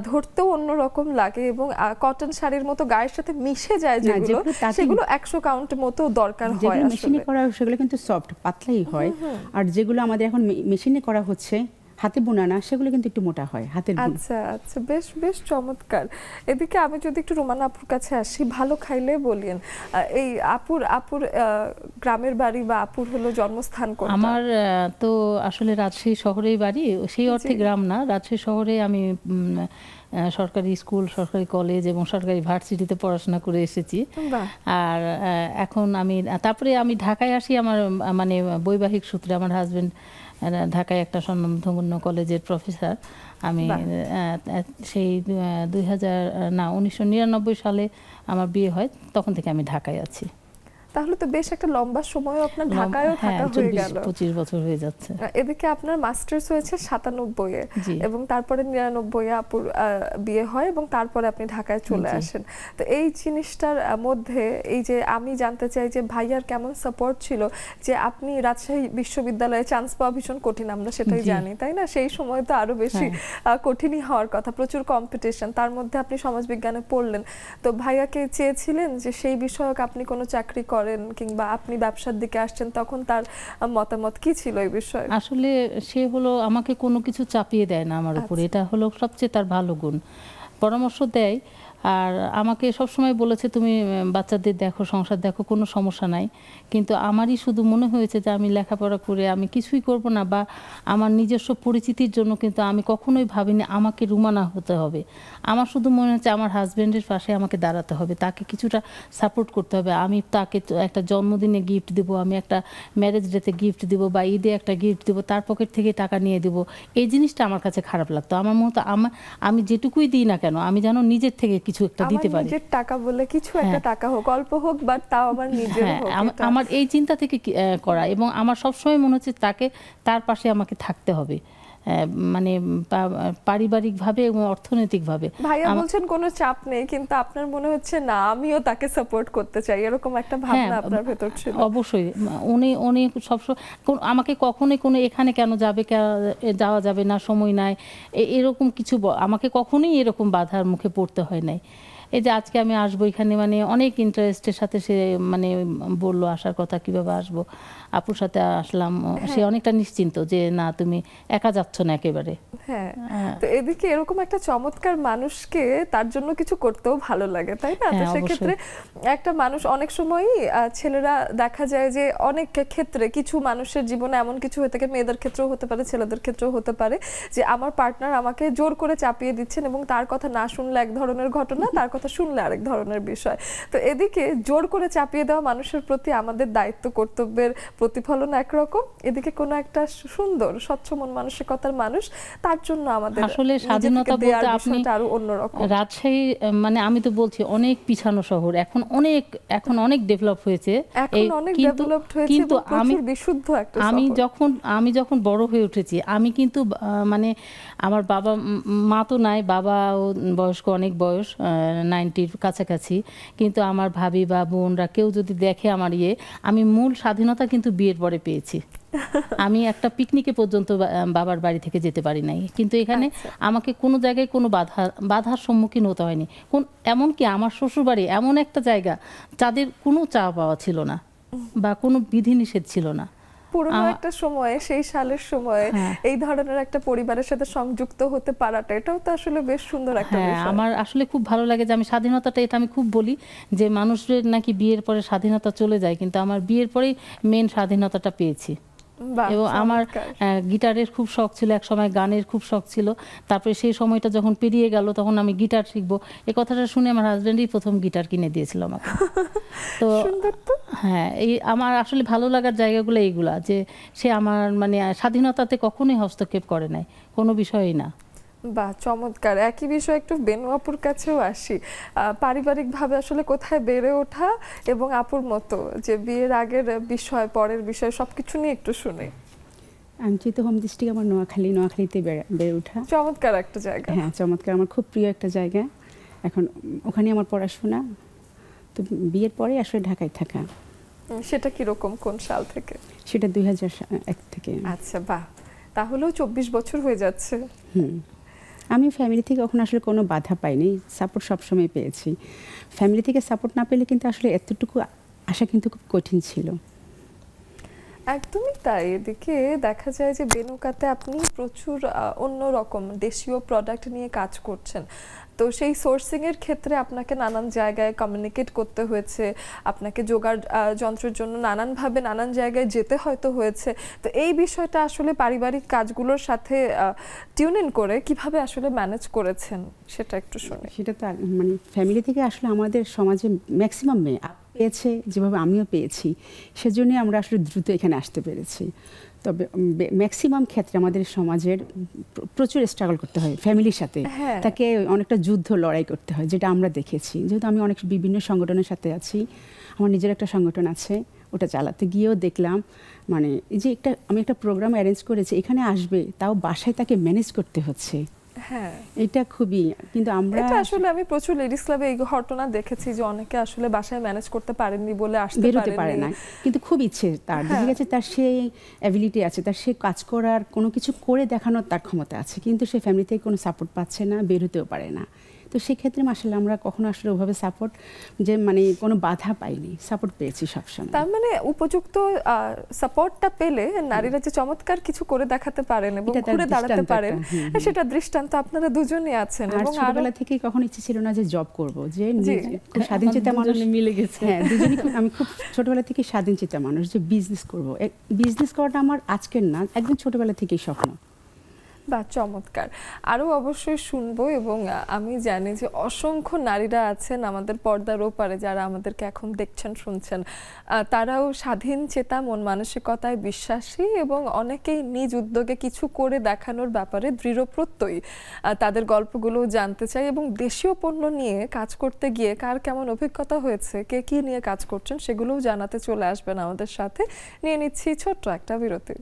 ধরতেও অন্যরকম লাগে এবং কটন শাড়ির মতো গায়ের সাথে মিশে যায় যেগুলো সেগুলো একশো কাউন্ট মতো দরকার হয় মেশিনে করা সেগুলো কিন্তু সফট পাতলা হয় আর যেগুলো আমাদের এখন মেশিনে করা হচ্ছে হাতে বোনা না সেগুলো কিন্তু একটু মোটা হয় হাতের আচ্ছা আচ্ছা বেশ বেশ চমৎকার এদিকে আমি যদি একটু রোমানা আপুর কাছে আসি ভালো খাইলে বলেন এই আপুর আপুর গ্রামের বাড়ি বা আপুর হলো জন্মস্থান কোন আমার তো আসলে রাজশাহী শহরেই বাড়ি সেই অর্থে গ্রাম না রাজশাহী শহরে আমি সরকারি স্কুল সরকারি কলেজ এবং সরকারি ভার্সিটিতে পড়াশোনা করে এসেছি আর এখন আমি তারপরে আমি ঢাকায় আসি আমার মানে বৈবাহিক সূত্রে আমার হাজব্যান্ড ঢাকায় একটা স্বনামধন্য কলেজের প্রফেসর আমি সেই দুই হাজার না উনিশশো সালে আমার বিয়ে হয় তখন থেকে আমি ঢাকায় আছি তাহলে তো বেশ একটা লম্বা সময় আপনার ঢাকায়ও হ্যাঁ, থাকা হয়ে গেল 25 বছর হয়ে যাচ্ছে এদিকে আপনার মাস্টার্স হয়েছে 97 এ এবং তারপরে 99 এ আপুর বিয়ে হয় এবং তারপরে আপনি ঢাকায় চলে আসেন তো এই জিনিসটার মধ্যে এই যে আমি জানতে চাই যে ভাইয়ার কেমন সাপোর্ট ছিল যে আপনি রাজশাহী বিশ্ববিদ্যালয়ে চান্স পাওয়া ভীষণ কঠিন আমরা সেটাই জানি তাই না সেই সময় তো আরো বেশি হ্যাঁ। কঠিনই হওয়ার কথা প্রচুর কম্পিটিশন তার মধ্যে আপনি সমাজবিজ্ঞানে পড়লেন তো ভাইয়াকে চেয়েছিলেন যে সেই বিষয়ক আপনি কোনো চাকরি করেন করেন কিংবা আপনি ব্যবসার দিকে আসছেন তখন তার মতামত কি ছিল এই বিষয়ে আসলে সে হলো আমাকে কোনো কিছু চাপিয়ে দেয় না আমার উপরে আচ্ছা। এটা হলো সবচেয়ে তার ভালো গুণ পরামর্শ দেয় আর আমাকে সবসময় বলেছে তুমি বাচ্চাদের দেখো সংসার দেখো কোনো সমস্যা নাই কিন্তু আমারই শুধু মনে হয়েছে যে আমি লেখাপড়া করে আমি কিছুই করব না বা আমার নিজস্ব পরিচিতির জন্য কিন্তু আমি কখনোই ভাবিনি আমাকে রুমানা হতে হবে আমার শুধু মনে হচ্ছে আমার হাজব্যান্ডের পাশে আমাকে দাঁড়াতে হবে তাকে কিছুটা সাপোর্ট করতে হবে আমি তাকে একটা জন্মদিনে গিফট দেব আমি একটা ম্যারেজ ডেতে গিফট দেব বা ঈদে একটা গিফট দেব তার পকেট থেকে টাকা নিয়ে দেব এই জিনিসটা আমার কাছে খারাপ লাগতো আমার মতো আমার আমি যেটুকুই দিই না কেন আমি যেন নিজের থেকে কিছু কিছু একটা দিতে পারি নিজের টাকা বলে কিছু হ্যাঁ। একটা টাকা হোক অল্প হোক বা তাও আমার নিজের হ্যাঁ, হোক আমার এই চিন্তা থেকে করা এবং আমার সবসময় মনে হচ্ছে তাকে তার পাশে আমাকে থাকতে হবে মানে পারিবারিকভাবে এবং অর্থনৈতিকভাবে ভাইয়া বলছেন কোনো চাপ নেই কিন্তু আপনার মনে হচ্ছে না আমিও তাকে সাপোর্ট করতে চাই এরকম একটা হ্যাঁ, ভাবনা আপনার ভেতর ছিল অবশ্যই উনি উনি সবসময় আমাকে কখনোই কোনো এখানে কেন যাবে যাওয়া যাবে না সময় নাই এরকম কিছু আমাকে কখনোই এরকম বাধার মুখে পড়তে হয় নাই এই যে আজকে আমি আসবো এখানে মানে অনেক ইন্টারেস্টের সাথে সে মানে বললো আসার কথা কিভাবে আসবো আপুর সাথে আসলাম হ্যাঁ। সে অনেকটা নিশ্চিন্ত যে না তুমি একা যাচ্ছ না একেবারে হ্যাঁ।, হ্যাঁ তো এদিকে এরকম একটা চমৎকার মানুষকে তার জন্য কিছু করতেও ভালো লাগে তাই না তো হ্যাঁ, সেক্ষেত্রে একটা মানুষ অনেক সময়ই ছেলেরা দেখা যায় যে অনেক ক্ষেত্রে কিছু মানুষের জীবনে এমন কিছু হয়ে থাকে মেয়েদের ক্ষেত্রেও হতে পারে ছেলেদের ক্ষেত্রেও হতে পারে যে আমার পার্টনার আমাকে জোর করে চাপিয়ে দিচ্ছেন এবং তার কথা না শুনলে এক ধরনের ঘটনা তার কথা কথা শুনলে আরেক ধরনের বিষয় তো এদিকে জোর করে চাপিয়ে দেওয়া মানুষের প্রতি আমাদের দায়িত্ব কর্তব্যের প্রতিফলন একরকম এদিকে কোনো একটা সুন্দর স্বচ্ছ মন মানসিকতার মানুষ তার জন্য আমাদের আসলে স্বাধীনতা বলতে আপনি আরো অন্যরকম রাজশাহী মানে আমি তো বলছি অনেক পিছানো শহর এখন অনেক এখন অনেক ডেভেলপ হয়েছে এখন অনেক হয়েছে কিন্তু আমি বিশুদ্ধ একটা আমি যখন আমি যখন বড় হয়ে উঠেছি আমি কিন্তু মানে আমার বাবা মা তো নাই বাবা বয়স্ক অনেক বয়স নাইনটির কাছাকাছি কিন্তু আমার ভাবি বা বোনরা কেউ যদি দেখে আমার ইয়ে আমি মূল স্বাধীনতা কিন্তু বিয়ের পরে পেয়েছি আমি একটা পিকনিকে পর্যন্ত বাবার বাড়ি থেকে যেতে পারি নাই কিন্তু এখানে আচ্ছা। আমাকে কোনো জায়গায় কোনো বাধা বাধার সম্মুখীন হতে হয়নি কোন এমনকি আমার শ্বশুরবাড়ি এমন একটা জায়গা যাদের কোনো চা পাওয়া ছিল না বা কোনো বিধিনিষেধ ছিল না পুরনো একটা সময়ে সেই সালের সময়ে হ্যাঁ। এই ধরনের একটা পরিবারের সাথে সংযুক্ত হতে পারাটা এটাও তো আসলে বেশ সুন্দর একটা হ্যাঁ, বিষয় আমার আসলে খুব ভালো লাগে যে আমি স্বাধীনতাটা এটা আমি খুব বলি যে মানুষের নাকি বিয়ের পরে স্বাধীনতা চলে যায় কিন্তু আমার বিয়ের পরেই মেন স্বাধীনতাটা পেয়েছি এবং আমার গিটারের খুব শখ ছিল এক সময় গানের খুব শখ ছিল তারপরে সেই সময়টা যখন পেরিয়ে গেল তখন আমি গিটার শিখবো এ কথাটা শুনে আমার হাজব্যান্ডই প্রথম গিটার কিনে দিয়েছিল আমাকে তো হ্যাঁ এই আমার আসলে ভালো লাগার জায়গাগুলো এইগুলা যে সে আমার মানে স্বাধীনতাতে কখনোই হস্তক্ষেপ করে নাই কোনো বিষয়ই না বা চমৎকার একই বিষয় একটু বেনু আপুর কাছেও আসি পারিবারিকভাবে আসলে কোথায় বেড়ে ওঠা এবং আপুর মতো যে বিয়ের আগের বিষয় পরের বিষয় সব কিছু নিয়ে একটু শুনে আমি যেহেতু হোম ডিস্ট্রিক্ট আমার নোয়াখালী নোয়াখালীতে বেড়ে ওঠা চমৎকার একটা জায়গা হ্যাঁ চমৎকার আমার খুব প্রিয় একটা জায়গা এখন ওখানে আমার পড়াশোনা তো বিয়ের পরে আসলে ঢাকায় থাকা সেটা কিরকম কোন সাল থেকে সেটা দুই এক থেকে আচ্ছা বাহ তাহলেও চব্বিশ বছর হয়ে যাচ্ছে হুম আমি ফ্যামিলি থেকে কখনো আসলে কোনো বাধা পাইনি সাপোর্ট সবসময় পেয়েছি ফ্যামিলি থেকে সাপোর্ট না পেলে কিন্তু আসলে এতটুকু আসা কিন্তু খুব কঠিন ছিল একদমই তাই এদিকে দেখা যায় যে বেনুকাতে আপনি প্রচুর অন্য রকম দেশীয় প্রোডাক্ট নিয়ে কাজ করছেন তো সেই সোর্সিংয়ের ক্ষেত্রে আপনাকে নানান জায়গায় কমিউনিকেট করতে হয়েছে আপনাকে যোগার যন্ত্রের জন্য নানানভাবে নানান জায়গায় যেতে হয়তো হয়েছে তো এই বিষয়টা আসলে পারিবারিক কাজগুলোর সাথে টিউন ইন করে কিভাবে আসলে ম্যানেজ করেছেন সেটা একটু শুনে সেটা তো মানে ফ্যামিলি থেকে আসলে আমাদের সমাজে ম্যাক্সিমাম মেয়ে পেয়েছে যেভাবে আমিও পেয়েছি সেজন্যই আমরা আসলে দ্রুত এখানে আসতে পেরেছি তবে ম্যাক্সিমাম ক্ষেত্রে আমাদের সমাজের প্রচুর স্ট্রাগল করতে হয় ফ্যামিলির সাথে হ্যাঁ। তাকে অনেকটা যুদ্ধ লড়াই করতে হয় যেটা আমরা দেখেছি যেহেতু আমি অনেক বিভিন্ন সংগঠনের সাথে আছি আমার নিজের একটা সংগঠন আছে ওটা চালাতে গিয়েও দেখলাম মানে এই যে একটা আমি একটা প্রোগ্রাম অ্যারেঞ্জ করেছি এখানে আসবে তাও বাসায় তাকে ম্যানেজ করতে হচ্ছে হ্যাঁ। এটা খুবই কিন্তু আমরা এটা আসলে আমি প্রচুর লেডিস ক্লাবে এই ঘটনা দেখেছি যে অনেকে আসলে বাসায় ম্যানেজ করতে পারেননি বলে আসতে বেরোতে পারে না কিন্তু খুব ইচ্ছে তার বুঝে হ্যাঁ। গেছে তার সেই অ্যাবিলিটি আছে তার সে কাজ করার কোনো কিছু করে দেখানোর তার ক্ষমতা আছে কিন্তু সে ফ্যামিলি থেকে কোনো সাপোর্ট পাচ্ছে না বেরোতেও পারে না তো সেক্ষেত্রে মাসাল্লাহ আমরা কখনো আসলে ওভাবে সাপোর্ট যে মানে কোনো বাধা পাইনি সাপোর্ট পেয়েছি সবসময় তার মানে উপযুক্ত সাপোর্টটা পেলে নারীরা যে চমৎকার কিছু করে দেখাতে পারেন এবং ঘুরে দাঁড়াতে পারেন সেটা দৃষ্টান্ত আপনারা দুজনেই আছেন এবং ছোটবেলা থেকে কখনো ইচ্ছে ছিল না যে জব করব যে স্বাধীন চিন্তা মানুষ মিলে গেছে হ্যাঁ দুজনই আমি খুব ছোটবেলা থেকে স্বাধীন চিন্তা মানুষ যে বিজনেস করব বিজনেস করাটা আমার আজকের না একদম ছোটবেলা থেকেই স্বপ্ন বা চমৎকার আরও অবশ্যই শুনবো এবং আমি জানি যে অসংখ্য নারীরা আছেন আমাদের পর্দার ওপারে যারা আমাদেরকে এখন দেখছেন শুনছেন তারাও স্বাধীন চেতা মন মানসিকতায় বিশ্বাসী এবং অনেকেই নিজ উদ্যোগে কিছু করে দেখানোর ব্যাপারে দৃঢ়প্রত্যয়ী তাদের গল্পগুলো জানতে চাই এবং দেশীয় পণ্য নিয়ে কাজ করতে গিয়ে কার কেমন অভিজ্ঞতা হয়েছে কে কী নিয়ে কাজ করছেন সেগুলোও জানাতে চলে আসবেন আমাদের সাথে নিয়ে নিচ্ছি ছোট্ট একটা বিরতি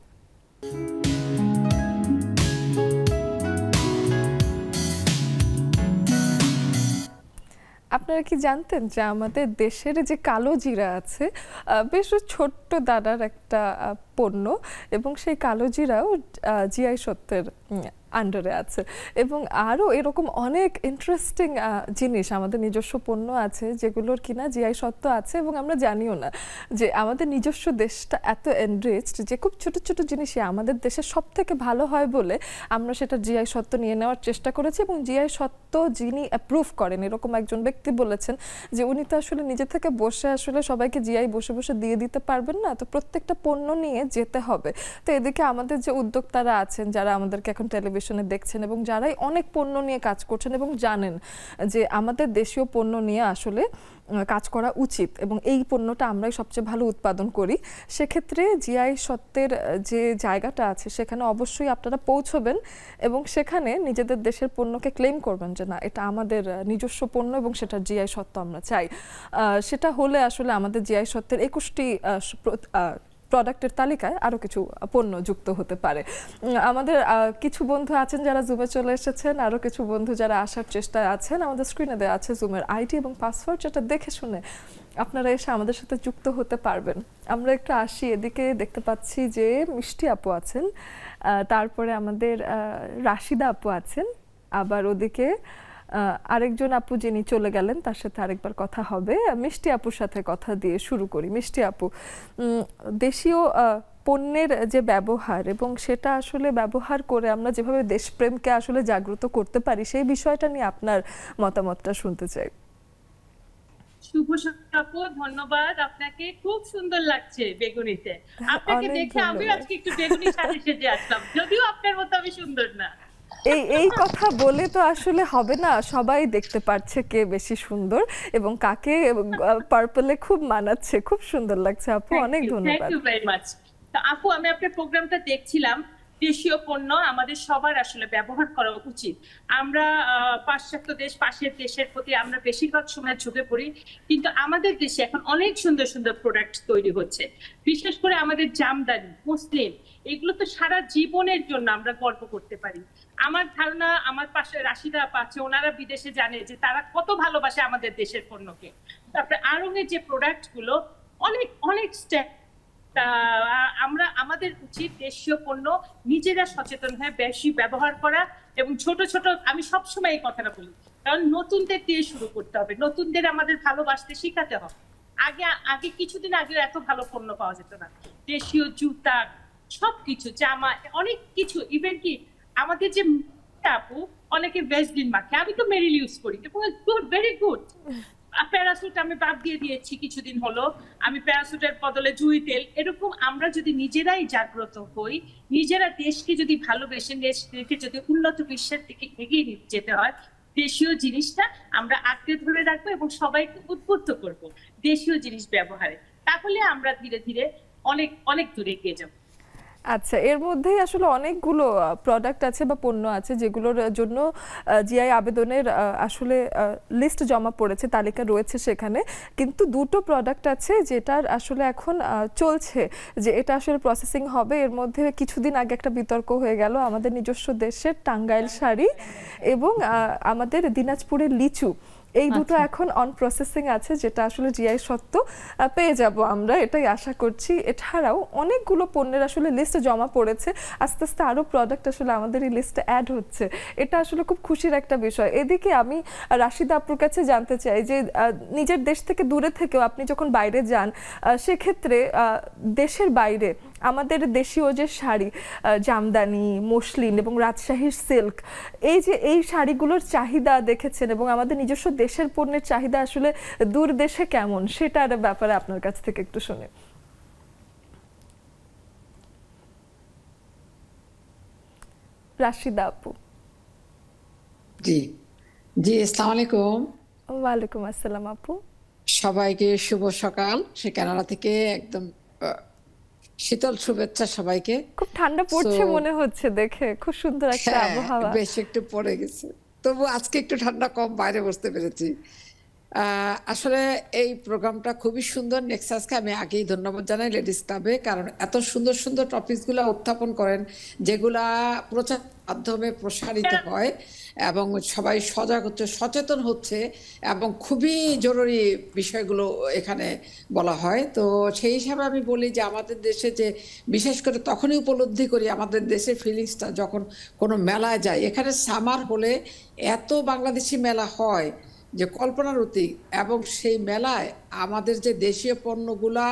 আপনারা কি জানতেন যে আমাদের দেশের যে কালো জিরা আছে বেশ ছোট্ট দাদার একটা পণ্য এবং সেই কালো জিরাও জিআই সত্যের আন্ডারে আছে এবং আরও এরকম অনেক ইন্টারেস্টিং জিনিস আমাদের নিজস্ব পণ্য আছে যেগুলোর কিনা জিআই সত্ত্ব আছে এবং আমরা জানিও না যে আমাদের নিজস্ব দেশটা এত এনরিচড যে খুব ছোট ছোট জিনিসই আমাদের দেশে সব থেকে ভালো হয় বলে আমরা সেটা জিআই সত্ত্ব নিয়ে নেওয়ার চেষ্টা করেছি এবং জিআই সত্ত্ব যিনি অ্যাপ্রুভ করেন এরকম একজন ব্যক্তি বলেছেন যে উনি তো আসলে নিজে থেকে বসে আসলে সবাইকে জিআই বসে বসে দিয়ে দিতে পারবেন না তো প্রত্যেকটা পণ্য নিয়ে যেতে হবে তো এদিকে আমাদের যে উদ্যোক্তারা আছেন যারা আমাদেরকে এখন টেলিভিশন টেলিভিশনে দেখছেন এবং যারাই অনেক পণ্য নিয়ে কাজ করছেন এবং জানেন যে আমাদের দেশীয় পণ্য নিয়ে আসলে কাজ করা উচিত এবং এই পণ্যটা আমরাই সবচেয়ে ভালো উৎপাদন করি সেক্ষেত্রে জিআই সত্ত্বের যে জায়গাটা আছে সেখানে অবশ্যই আপনারা পৌঁছবেন এবং সেখানে নিজেদের দেশের পণ্যকে ক্লেম করবেন যে না এটা আমাদের নিজস্ব পণ্য এবং সেটা জিআই সত্ত্ব আমরা চাই সেটা হলে আসলে আমাদের জিআই সত্ত্বের একুশটি প্রোডাক্টের তালিকায় আরও কিছু পণ্য যুক্ত হতে পারে আমাদের কিছু বন্ধু আছেন যারা জুমে চলে এসেছেন আরও কিছু বন্ধু যারা আসার চেষ্টায় আছেন আমাদের স্ক্রিনে দেওয়া আছে জুমের আইডি এবং পাসওয়ার্ড যেটা দেখে শুনে আপনারা এসে আমাদের সাথে যুক্ত হতে পারবেন আমরা একটু আসি এদিকে দেখতে পাচ্ছি যে মিষ্টি আপু আছেন তারপরে আমাদের রাশিদা আপু আছেন আবার ওদিকে আরেকজন আপু যিনি চলে গেলেন তার সাথে আরেকবার কথা হবে মিষ্টি আপুর সাথে কথা দিয়ে শুরু করি মিষ্টি আপু দেশীয় পণ্যের যে ব্যবহার এবং সেটা আসলে ব্যবহার করে আমরা যেভাবে দেশপ্রেমকে আসলে জাগ্রত করতে পারি সেই বিষয়টা নিয়ে আপনার মতামতটা শুনতে চাই শুভ ধন্যবাদ আপনাকে খুব সুন্দর লাগছে বেগুনিতে আপনাকে দেখে আমি আজকে একটু বেগুনি সাজে সেজে আসলাম যদিও আপনার মতো আমি সুন্দর না এই এই কথা বলে তো আসলে হবে না সবাই দেখতে পারছে কে বেশি সুন্দর এবং কাকে পার্পলে খুব মানাচ্ছে খুব সুন্দর লাগছে আপু অনেক ধন্যবাদ আপু আমি আপনার প্রোগ্রামটা দেখছিলাম দেশীয় পণ্য আমাদের সবার আসলে ব্যবহার করা উচিত আমরা পাশ্চাত্য দেশ পাশের দেশের প্রতি আমরা বেশিরভাগ সময় ঝুঁকে পড়ি কিন্তু আমাদের দেশে এখন অনেক সুন্দর সুন্দর প্রোডাক্ট তৈরি হচ্ছে বিশেষ করে আমাদের জামদানি মুসলিম এগুলো তো সারা জীবনের জন্য আমরা গর্ব করতে পারি আমার ধারণা আমার পাশে রাশিদা পাচ্ছে ওনারা বিদেশে জানে যে তারা কত ভালোবাসে আমাদের দেশের পণ্যকে তারপরে আরং যে প্রোডাক্ট গুলো অনেক অনেক স্ট্যাক আমরা আমাদের উচিত দেশীয় পণ্য নিজেরা সচেতন হয়ে বেশি ব্যবহার করা এবং ছোট ছোট আমি সবসময় এই কথাটা বলি কারণ নতুনদের দিয়ে শুরু করতে হবে নতুনদের আমাদের ভালোবাসতে শেখাতে হবে আগে আগে কিছুদিন আগে এত ভালো পণ্য পাওয়া যেত না দেশীয় জুতা সবকিছু জামা অনেক কিছু ইভেন কি আমাদের যে আপু অনেকে ভেসলিন মাখে আমি তো মেরিল ইউজ করি গুড ভেরি গুড প্যারাসুট আমি বাদ দিয়ে দিয়েছি কিছুদিন হলো আমি প্যারাসুটের বদলে জুই তেল এরকম আমরা যদি নিজেরাই জাগ্রত হই নিজেরা দেশকে যদি ভালোবেসে দেশকে যদি উন্নত বিশ্বের দিকে এগিয়ে যেতে হয় দেশীয় জিনিসটা আমরা আঁকড়ে ধরে রাখবো এবং সবাইকে উদ্বুদ্ধ করব দেশীয় জিনিস ব্যবহারে তাহলে আমরা ধীরে ধীরে অনেক অনেক দূরে এগিয়ে যাবো আচ্ছা এর মধ্যেই আসলে অনেকগুলো প্রোডাক্ট আছে বা পণ্য আছে যেগুলোর জন্য জিআই আবেদনের আসলে লিস্ট জমা পড়েছে তালিকা রয়েছে সেখানে কিন্তু দুটো প্রোডাক্ট আছে যেটার আসলে এখন চলছে যে এটা আসলে প্রসেসিং হবে এর মধ্যে কিছুদিন আগে একটা বিতর্ক হয়ে গেল আমাদের নিজস্ব দেশের টাঙ্গাইল শাড়ি এবং আমাদের দিনাজপুরের লিচু এই দুটো আচ্ছা। এখন অন প্রসেসিং আছে যেটা আসলে জিআই সত্ত্ব পেয়ে যাব আমরা এটাই আশা করছি এছাড়াও অনেকগুলো পণ্যের আসলে লিস্ট জমা পড়েছে আস্তে আস্তে আরও প্রোডাক্ট আসলে আমাদের এই লিস্টে অ্যাড হচ্ছে এটা আসলে খুব খুশির একটা বিষয় এদিকে আমি রাশিদা আপুর কাছে জানতে চাই যে নিজের দেশ থেকে দূরে থেকেও আপনি যখন বাইরে যান সেক্ষেত্রে দেশের বাইরে আমাদের দেশীয় যে শাড়ি জামদানি মসলিন এবং রাজশাহীর সিল্ক এই যে এই শাড়িগুলোর চাহিদা দেখেছেন এবং আমাদের নিজস্ব দেশের পণ্যের চাহিদা আসলে দূর দেশে কেমন সেটার ব্যাপারে আপনার কাছ থেকে একটু শুনে রাশিদা আপু জি জি আসসালাম আলাইকুম ওয়ালাইকুম আসসালাম আপু সবাইকে শুভ সকাল সে কানাডা থেকে একদম শীতল শুভেচ্ছা সবাইকে খুব ঠান্ডা পড়ছে মনে হচ্ছে দেখে খুব সুন্দর একটা হ্যাঁ, আবহাওয়া বেশ একটু পড়ে গেছে তবু আজকে একটু ঠান্ডা কম বাইরে বসতে পেরেছি আসলে এই প্রোগ্রামটা খুবই সুন্দর নেক্সাসকে আমি আগেই ধন্যবাদ জানাই লেডিস ক্লাবে কারণ এত সুন্দর সুন্দর টপিকসগুলো উত্থাপন করেন যেগুলা প্রচার মাধ্যমে প্রসারিত হয় এবং সবাই সজাগ হচ্ছে সচেতন হচ্ছে এবং খুবই জরুরি বিষয়গুলো এখানে বলা হয় তো সেই হিসাবে আমি বলি যে আমাদের দেশে যে বিশেষ করে তখনই উপলব্ধি করি আমাদের দেশে ফিলিংসটা যখন কোনো মেলায় যায় এখানে সামার হলে এত বাংলাদেশি মেলা হয় যে কল্পনার অতীত এবং সেই মেলায় আমাদের যে দেশীয় পণ্যগুলা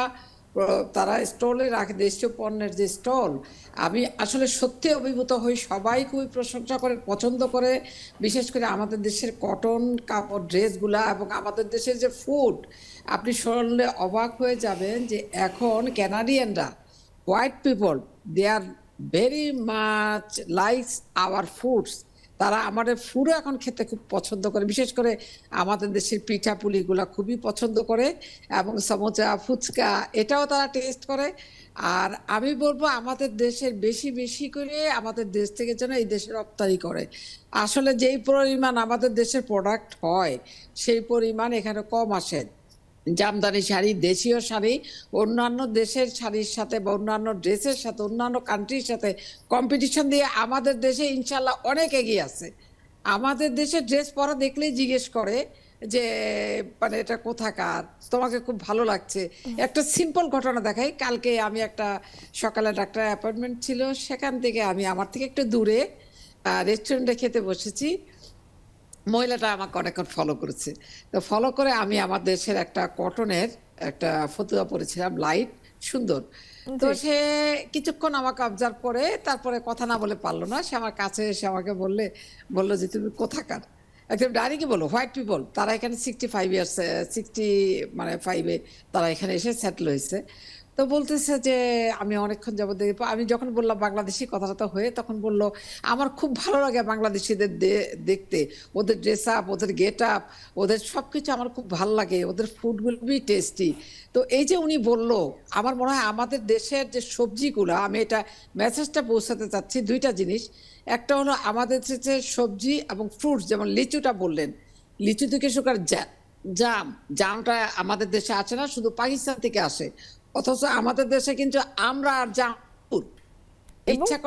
তারা স্টলে রাখে দেশীয় পণ্যের যে স্টল আমি আসলে সত্যি অভিভূত হই সবাই খুবই প্রশংসা করে পছন্দ করে বিশেষ করে আমাদের দেশের কটন কাপড় ড্রেসগুলা এবং আমাদের দেশের যে ফুড আপনি শুনলে অবাক হয়ে যাবেন যে এখন ক্যানাডিয়ানরা white people they are very much likes our foods তারা আমাদের ফুরো এখন খেতে খুব পছন্দ করে বিশেষ করে আমাদের দেশের পিঠা পুলিগুলো খুবই পছন্দ করে এবং সমোচা ফুচকা এটাও তারা টেস্ট করে আর আমি বলবো আমাদের দেশের বেশি বেশি করে আমাদের দেশ থেকে যেন এই দেশে রপ্তানি করে আসলে যেই পরিমাণ আমাদের দেশের প্রোডাক্ট হয় সেই পরিমাণ এখানে কম আসে জামদানি শাড়ি দেশীয় শাড়ি অন্যান্য দেশের শাড়ির সাথে বা অন্যান্য ড্রেসের সাথে অন্যান্য কান্ট্রির সাথে কম্পিটিশন দিয়ে আমাদের দেশে ইনশাল্লাহ অনেক এগিয়ে আছে আমাদের দেশে ড্রেস পরা দেখলেই জিজ্ঞেস করে যে মানে এটা কোথাকার তোমাকে খুব ভালো লাগছে একটা সিম্পল ঘটনা দেখাই কালকে আমি একটা সকালে ডাক্তার অ্যাপয়েন্টমেন্ট ছিল সেখান থেকে আমি আমার থেকে একটু দূরে রেস্টুরেন্টে খেতে বসেছি মহিলাটা আমাকে অনেকক্ষণ ফলো করেছে তো ফলো করে আমি আমার দেশের একটা কটনের একটা ফতুয়া পরেছিলাম লাইট সুন্দর তো সে কিছুক্ষণ আমাকে অবজার্ভ করে তারপরে কথা না বলে পারলো না সে আমার কাছে এসে আমাকে বললে বললো যে তুমি কোথাকার একদম ডাইরেক্টই বলো হোয়াইট পিপল তারা এখানে সিক্সটি ফাইভ ইয়ার্স সিক্সটি মানে ফাইভে তারা এখানে এসে সেটেল হয়েছে তো বলতেছে যে আমি অনেকক্ষণ যাব দেখি আমি যখন বললাম বাংলাদেশি কথাটা হয়ে তখন বলল আমার খুব ভালো লাগে বাংলাদেশিদের দেখতে ওদের ড্রেস আপ ওদের গেট আপ ওদের সব কিছু আমার খুব ভালো লাগে ওদের ফুডগুলো বি টেস্টি তো এই যে উনি বলল আমার মনে হয় আমাদের দেশের যে সবজিগুলো আমি এটা মেসেজটা পৌঁছাতে চাচ্ছি দুইটা জিনিস একটা হলো আমাদের যে সবজি এবং ফ্রুটস যেমন লিচুটা বললেন লিচু থেকে জ্যাম জাম জামটা আমাদের দেশে আছে না শুধু পাকিস্তান থেকে আসে অথচ আমাদের দেশে কিন্তু আমরা আর জামপুর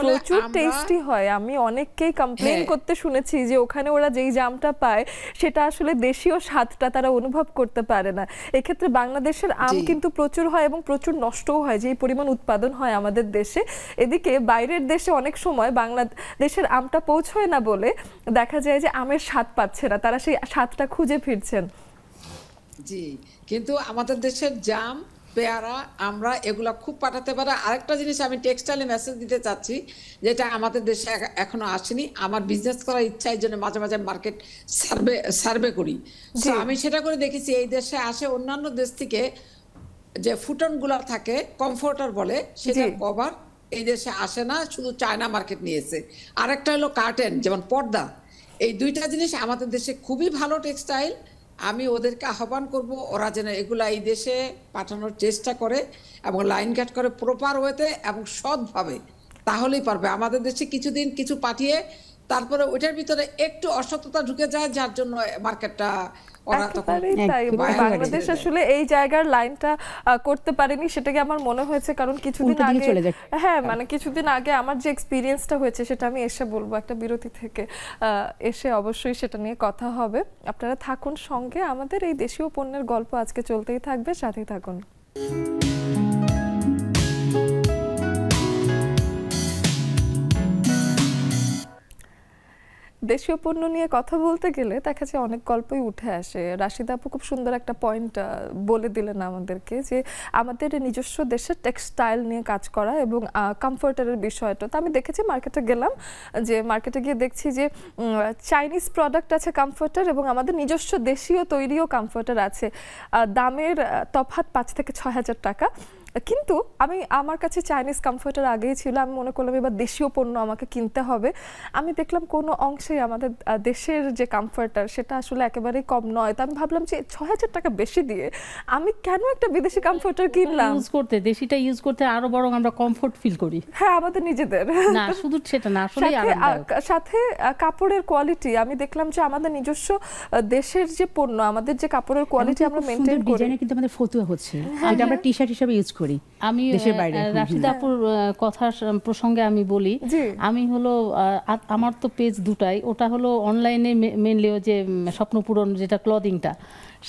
প্রচুর টেস্টি হয় আমি অনেককেই কমপ্লেন হ্যাঁ। করতে শুনেছি যে ওখানে ওরা যেই জামটা পায় সেটা আসলে দেশীয় স্বাদটা তারা অনুভব করতে পারে না এক্ষেত্রে বাংলাদেশের আম কিন্তু প্রচুর হয় এবং প্রচুর নষ্টও হয় যেই পরিমাণ উৎপাদন হয় আমাদের দেশে এদিকে বাইরের দেশে অনেক সময় বাংলাদেশের আমটা পৌঁছয় না বলে দেখা যায় যে আমের স্বাদ পাচ্ছে না তারা সেই স্বাদটা খুঁজে ফিরছেন জি কিন্তু আমাদের দেশের জাম পেয়ারা আমরা এগুলা খুব পাঠাতে পারি আরেকটা জিনিস আমি টেক্সটাইলে মেসেজ দিতে চাচ্ছি যেটা আমাদের দেশে এখনো আসেনি আমার বিজনেস করার ইচ্ছা এই জন্য মাঝে মাঝে মার্কেট সার্ভে সার্ভে করি আমি সেটা করে দেখেছি এই দেশে আসে অন্যান্য দেশ থেকে যে ফুটনগুলো থাকে কমফোর্টার বলে সেটা কভার এই দেশে আসে না শুধু চায়না মার্কেট নিয়েছে আরেকটা হলো কার্টেন যেমন পর্দা এই দুইটা জিনিস আমাদের দেশে খুবই ভালো টেক্সটাইল আমি ওদেরকে আহ্বান করব ওরা যেন এগুলা এই দেশে পাঠানোর চেষ্টা করে এবং লাইন ঘাট করে প্রপার ওয়েতে এবং সৎভাবে তাহলেই পারবে আমাদের দেশে কিছুদিন কিছু পাঠিয়ে তারপরে ওইটার ভিতরে একটু অসততা ঢুকে যায় যার জন্য মার্কেটটা মানে বাংলাদেশ আসলে এই জায়গার লাইনটা করতে পারেনি সেটাকে আমার মনে হয়েছে কারণ কিছুদিন আগে হ্যাঁ, হ্যাঁ মানে কিছুদিন আগে আমার যে এক্সপিরিয়েন্সটা হয়েছে সেটা আমি এসে বলবো একটা বিরতি থেকে এসে অবশ্যই সেটা নিয়ে কথা হবে আপনারা থাকুন সঙ্গে আমাদের এই দেশীয় পণ্যের গল্প আজকে চলতেই থাকবে সাথেই থাকুন দেশীয় পণ্য নিয়ে কথা বলতে গেলে দেখা যায় অনেক গল্পই উঠে আসে রাশিদা আপু খুব সুন্দর একটা পয়েন্ট বলে দিলেন আমাদেরকে যে আমাদের নিজস্ব দেশের টেক্সটাইল নিয়ে কাজ করা এবং কমফোর্টারের বিষয়টা তো আমি দেখেছি মার্কেটে গেলাম যে মার্কেটে গিয়ে দেখছি যে চাইনিজ প্রোডাক্ট আছে কমফোর্টার এবং আমাদের নিজস্ব দেশীয় তৈরিও কমফোর্টার আছে দামের তফাত পাঁচ থেকে ছয় হাজার টাকা কিন্তু আমি আমার কাছে চাইনিজ কমফোর্টার আগেই ছিল আমি মনে করলাম এবার দেশীয় পণ্য আমাকে কিনতে হবে আমি দেখলাম কোনো অংশেই আমাদের দেশের যে কমফোর্টার সেটা আসলে একেবারেই কম নয় তো আমি ভাবলাম যে ছ হাজার টাকা বেশি দিয়ে আমি কেন একটা বিদেশি কমফোর্টার কিনলাম ইউজ করতে দেশিটা ইউজ করতে আরো বরং আমরা কমফোর্ট ফিল করি হ্যাঁ আমাদের নিজেদের না শুধু সেটা না আসলে সাথে কাপড়ের কোয়ালিটি আমি দেখলাম যে আমাদের নিজস্ব দেশের যে পণ্য আমাদের যে কাপড়ের কোয়ালিটি আমরা মেনটেন করি ডিজাইনে কিন্তু আমাদের ফতুয়া হচ্ছে হ্যাঁ, এটা আমরা টি হ্যাঁ। শার্ট হিসেবে ইউজ করি করি আমি দেশের আপুর কথা প্রসঙ্গে আমি বলি আমি হলো আমার তো পেজ দুটাই ওটা হলো অনলাইনে মেনলি যে স্বপ্নপূরণ যেটা ক্লদিংটা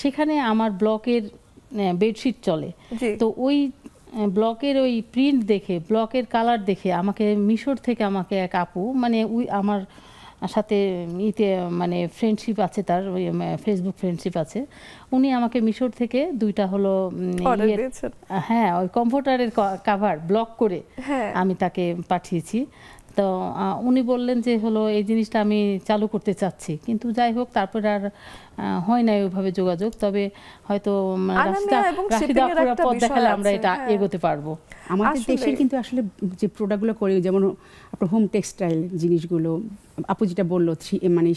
সেখানে আমার ব্লকের বেডশিট চলে তো ওই ব্লকের ওই প্রিন্ট দেখে ব্লকের কালার দেখে আমাকে মিশর থেকে আমাকে এক আপু মানে ওই আমার সাথে ইতে মানে ফ্রেন্ডশিপ আছে তার ওই ফেসবুক ফ্রেন্ডশিপ আছে উনি আমাকে মিশর থেকে দুইটা হলো ইয়ে, হ্যাঁ ওই কম্পিউটারের কাভার ব্লক করে হ্যাঁ। আমি তাকে পাঠিয়েছি তো উনি বললেন যে হলো এই জিনিসটা আমি চালু করতে চাচ্ছি কিন্তু যাই হোক তারপরে আর হয় না ওইভাবে যোগাযোগ তবে হয়তো আমরা এটা হ্যাঁ। এগোতে পারবো আমাদের দেশে কিন্তু আসলে যে প্রোডাক্টগুলো করি যেমন আপনার হোম টেক্সটাইল জিনিসগুলো আপু যেটা বললো মানে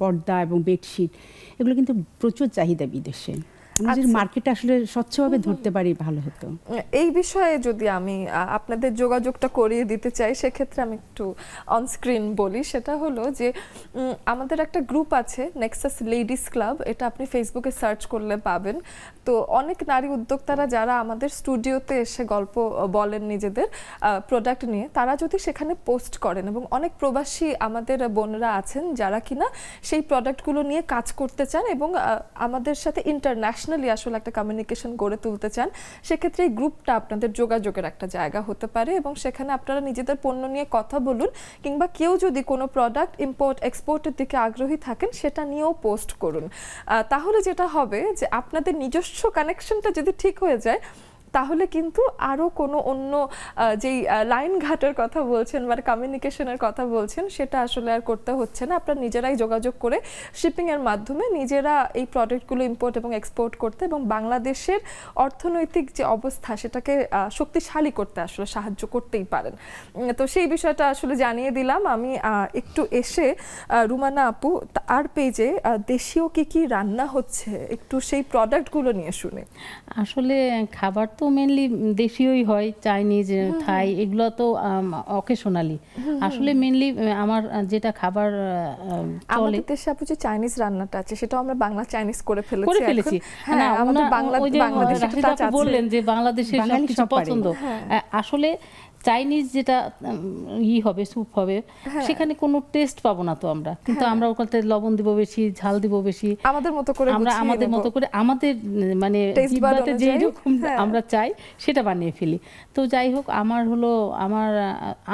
পর্দা এবং বেডশিট এগুলো কিন্তু প্রচুর চাহিদা বিদেশে নিজের মার্কেট আচ্ছা। আসলে স্বচ্ছভাবে ধরতে পারি ভালো হতো এই বিষয়ে যদি আমি আপনাদের যোগাযোগটা করিয়ে দিতে চাই সেক্ষেত্রে আমি একটু অনস্ক্রিন বলি সেটা হলো যে আমাদের একটা গ্রুপ আছে নেক্সাস লেডিস ক্লাব এটা আপনি ফেসবুকে সার্চ করলে পাবেন তো অনেক নারী উদ্যোক্তারা যারা আমাদের স্টুডিওতে এসে গল্প বলেন নিজেদের প্রোডাক্ট নিয়ে তারা যদি সেখানে পোস্ট করেন এবং অনেক প্রবাসী আমাদের বোনরা আছেন যারা কিনা সেই প্রোডাক্টগুলো নিয়ে কাজ করতে চান এবং আমাদের সাথে ইন্টারন্যাশনাল ন্যাশনালি আসলে একটা কমিউনিকেশন গড়ে তুলতে চান সেক্ষেত্রে এই গ্রুপটা আপনাদের যোগাযোগের একটা জায়গা হতে পারে এবং সেখানে আপনারা নিজেদের পণ্য নিয়ে কথা বলুন কিংবা কেউ যদি কোনো প্রোডাক্ট ইম্পোর্ট এক্সপোর্টের দিকে আগ্রহী থাকেন সেটা নিয়েও পোস্ট করুন তাহলে যেটা হবে যে আপনাদের নিজস্ব কানেকশনটা যদি ঠিক হয়ে যায় তাহলে কিন্তু আরও কোনো অন্য যেই লাইন ঘাটের কথা বলছেন বা কমিউনিকেশনের কথা বলছেন সেটা আসলে আর করতে হচ্ছে না আপনার নিজেরাই যোগাযোগ করে শিপিংয়ের মাধ্যমে নিজেরা এই প্রোডাক্টগুলো ইম্পোর্ট এবং এক্সপোর্ট করতে এবং বাংলাদেশের অর্থনৈতিক যে অবস্থা সেটাকে শক্তিশালী করতে আসলে সাহায্য করতেই পারেন তো সেই বিষয়টা আসলে জানিয়ে দিলাম আমি একটু এসে রুমানা আপু আর পেজে দেশীয় কি কি রান্না হচ্ছে একটু সেই প্রোডাক্টগুলো নিয়ে শুনে আসলে খাবার তো তো মেনলি দেশীয়ই হয় চাইনিজ থাই এগুলো তো অকেশনালি আসলে মেনলি আমার যেটা খাবার চলে দেশে আপু যে চাইনিজ রান্নাটা আছে সেটাও আমরা বাংলা চাইনিজ করে ফেলেছি করে ফেলেছি হ্যাঁ, না আমাদের বাংলা বাংলাদেশে বললেন যে বাংলাদেশের সব কিছু পছন্দ হ্যাঁ। আসলে চাইনিজ যেটা ই হবে স্যুপ হবে হ্যাঁ। সেখানে কোনো টেস্ট পাবো না তো আমরা কিন্তু হ্যাঁ। আমরা ওখানে লবণ দিব বেশি ঝাল দিব বেশি আমাদের মতো করে আমরা আমাদের মতো করে আমাদের মানে জিব্বাতে যে রকম হ্যাঁ। আমরা চাই সেটা বানিয়ে ফেলি তো যাই হোক আমার হলো আমার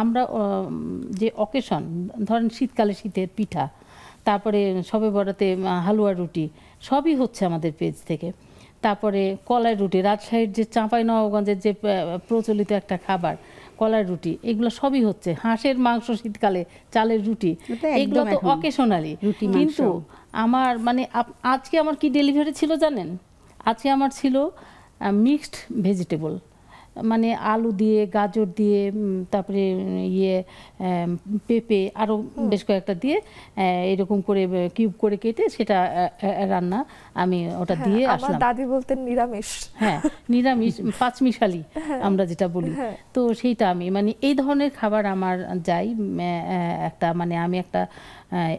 আমরা যে অকেশন ধরেন শীতকালে শীতের পিঠা তারপরে সবে বড়াতে হালুয়া রুটি সবই হচ্ছে আমাদের পেজ থেকে তারপরে কলাই রুটি রাজশাহীর যে চাঁপাই নবাবগঞ্জের যে প্রচলিত একটা খাবার কলার রুটি এগুলো সবই হচ্ছে হাঁসের মাংস শীতকালে চালের রুটি এগুলো তো অকেশনালি কিন্তু আমার মানে আজকে আমার কি ডেলিভারি ছিল জানেন আজকে আমার ছিল মিক্সড ভেজিটেবল মানে আলু দিয়ে গাজর দিয়ে তারপরে ইয়ে পেঁপে আরও বেশ কয়েকটা দিয়ে এরকম করে কিউব করে কেটে সেটা রান্না আমি ওটা হ্যাঁ, দিয়ে আসলাম দাদি বলতেন নিরামিষ হ্যাঁ নিরামিষ পাঁচমিশালি হ্যাঁ, আমরা যেটা বলি হ্যাঁ। তো সেইটা আমি মানে এই ধরনের খাবার আমার যাই একটা মানে আমি একটা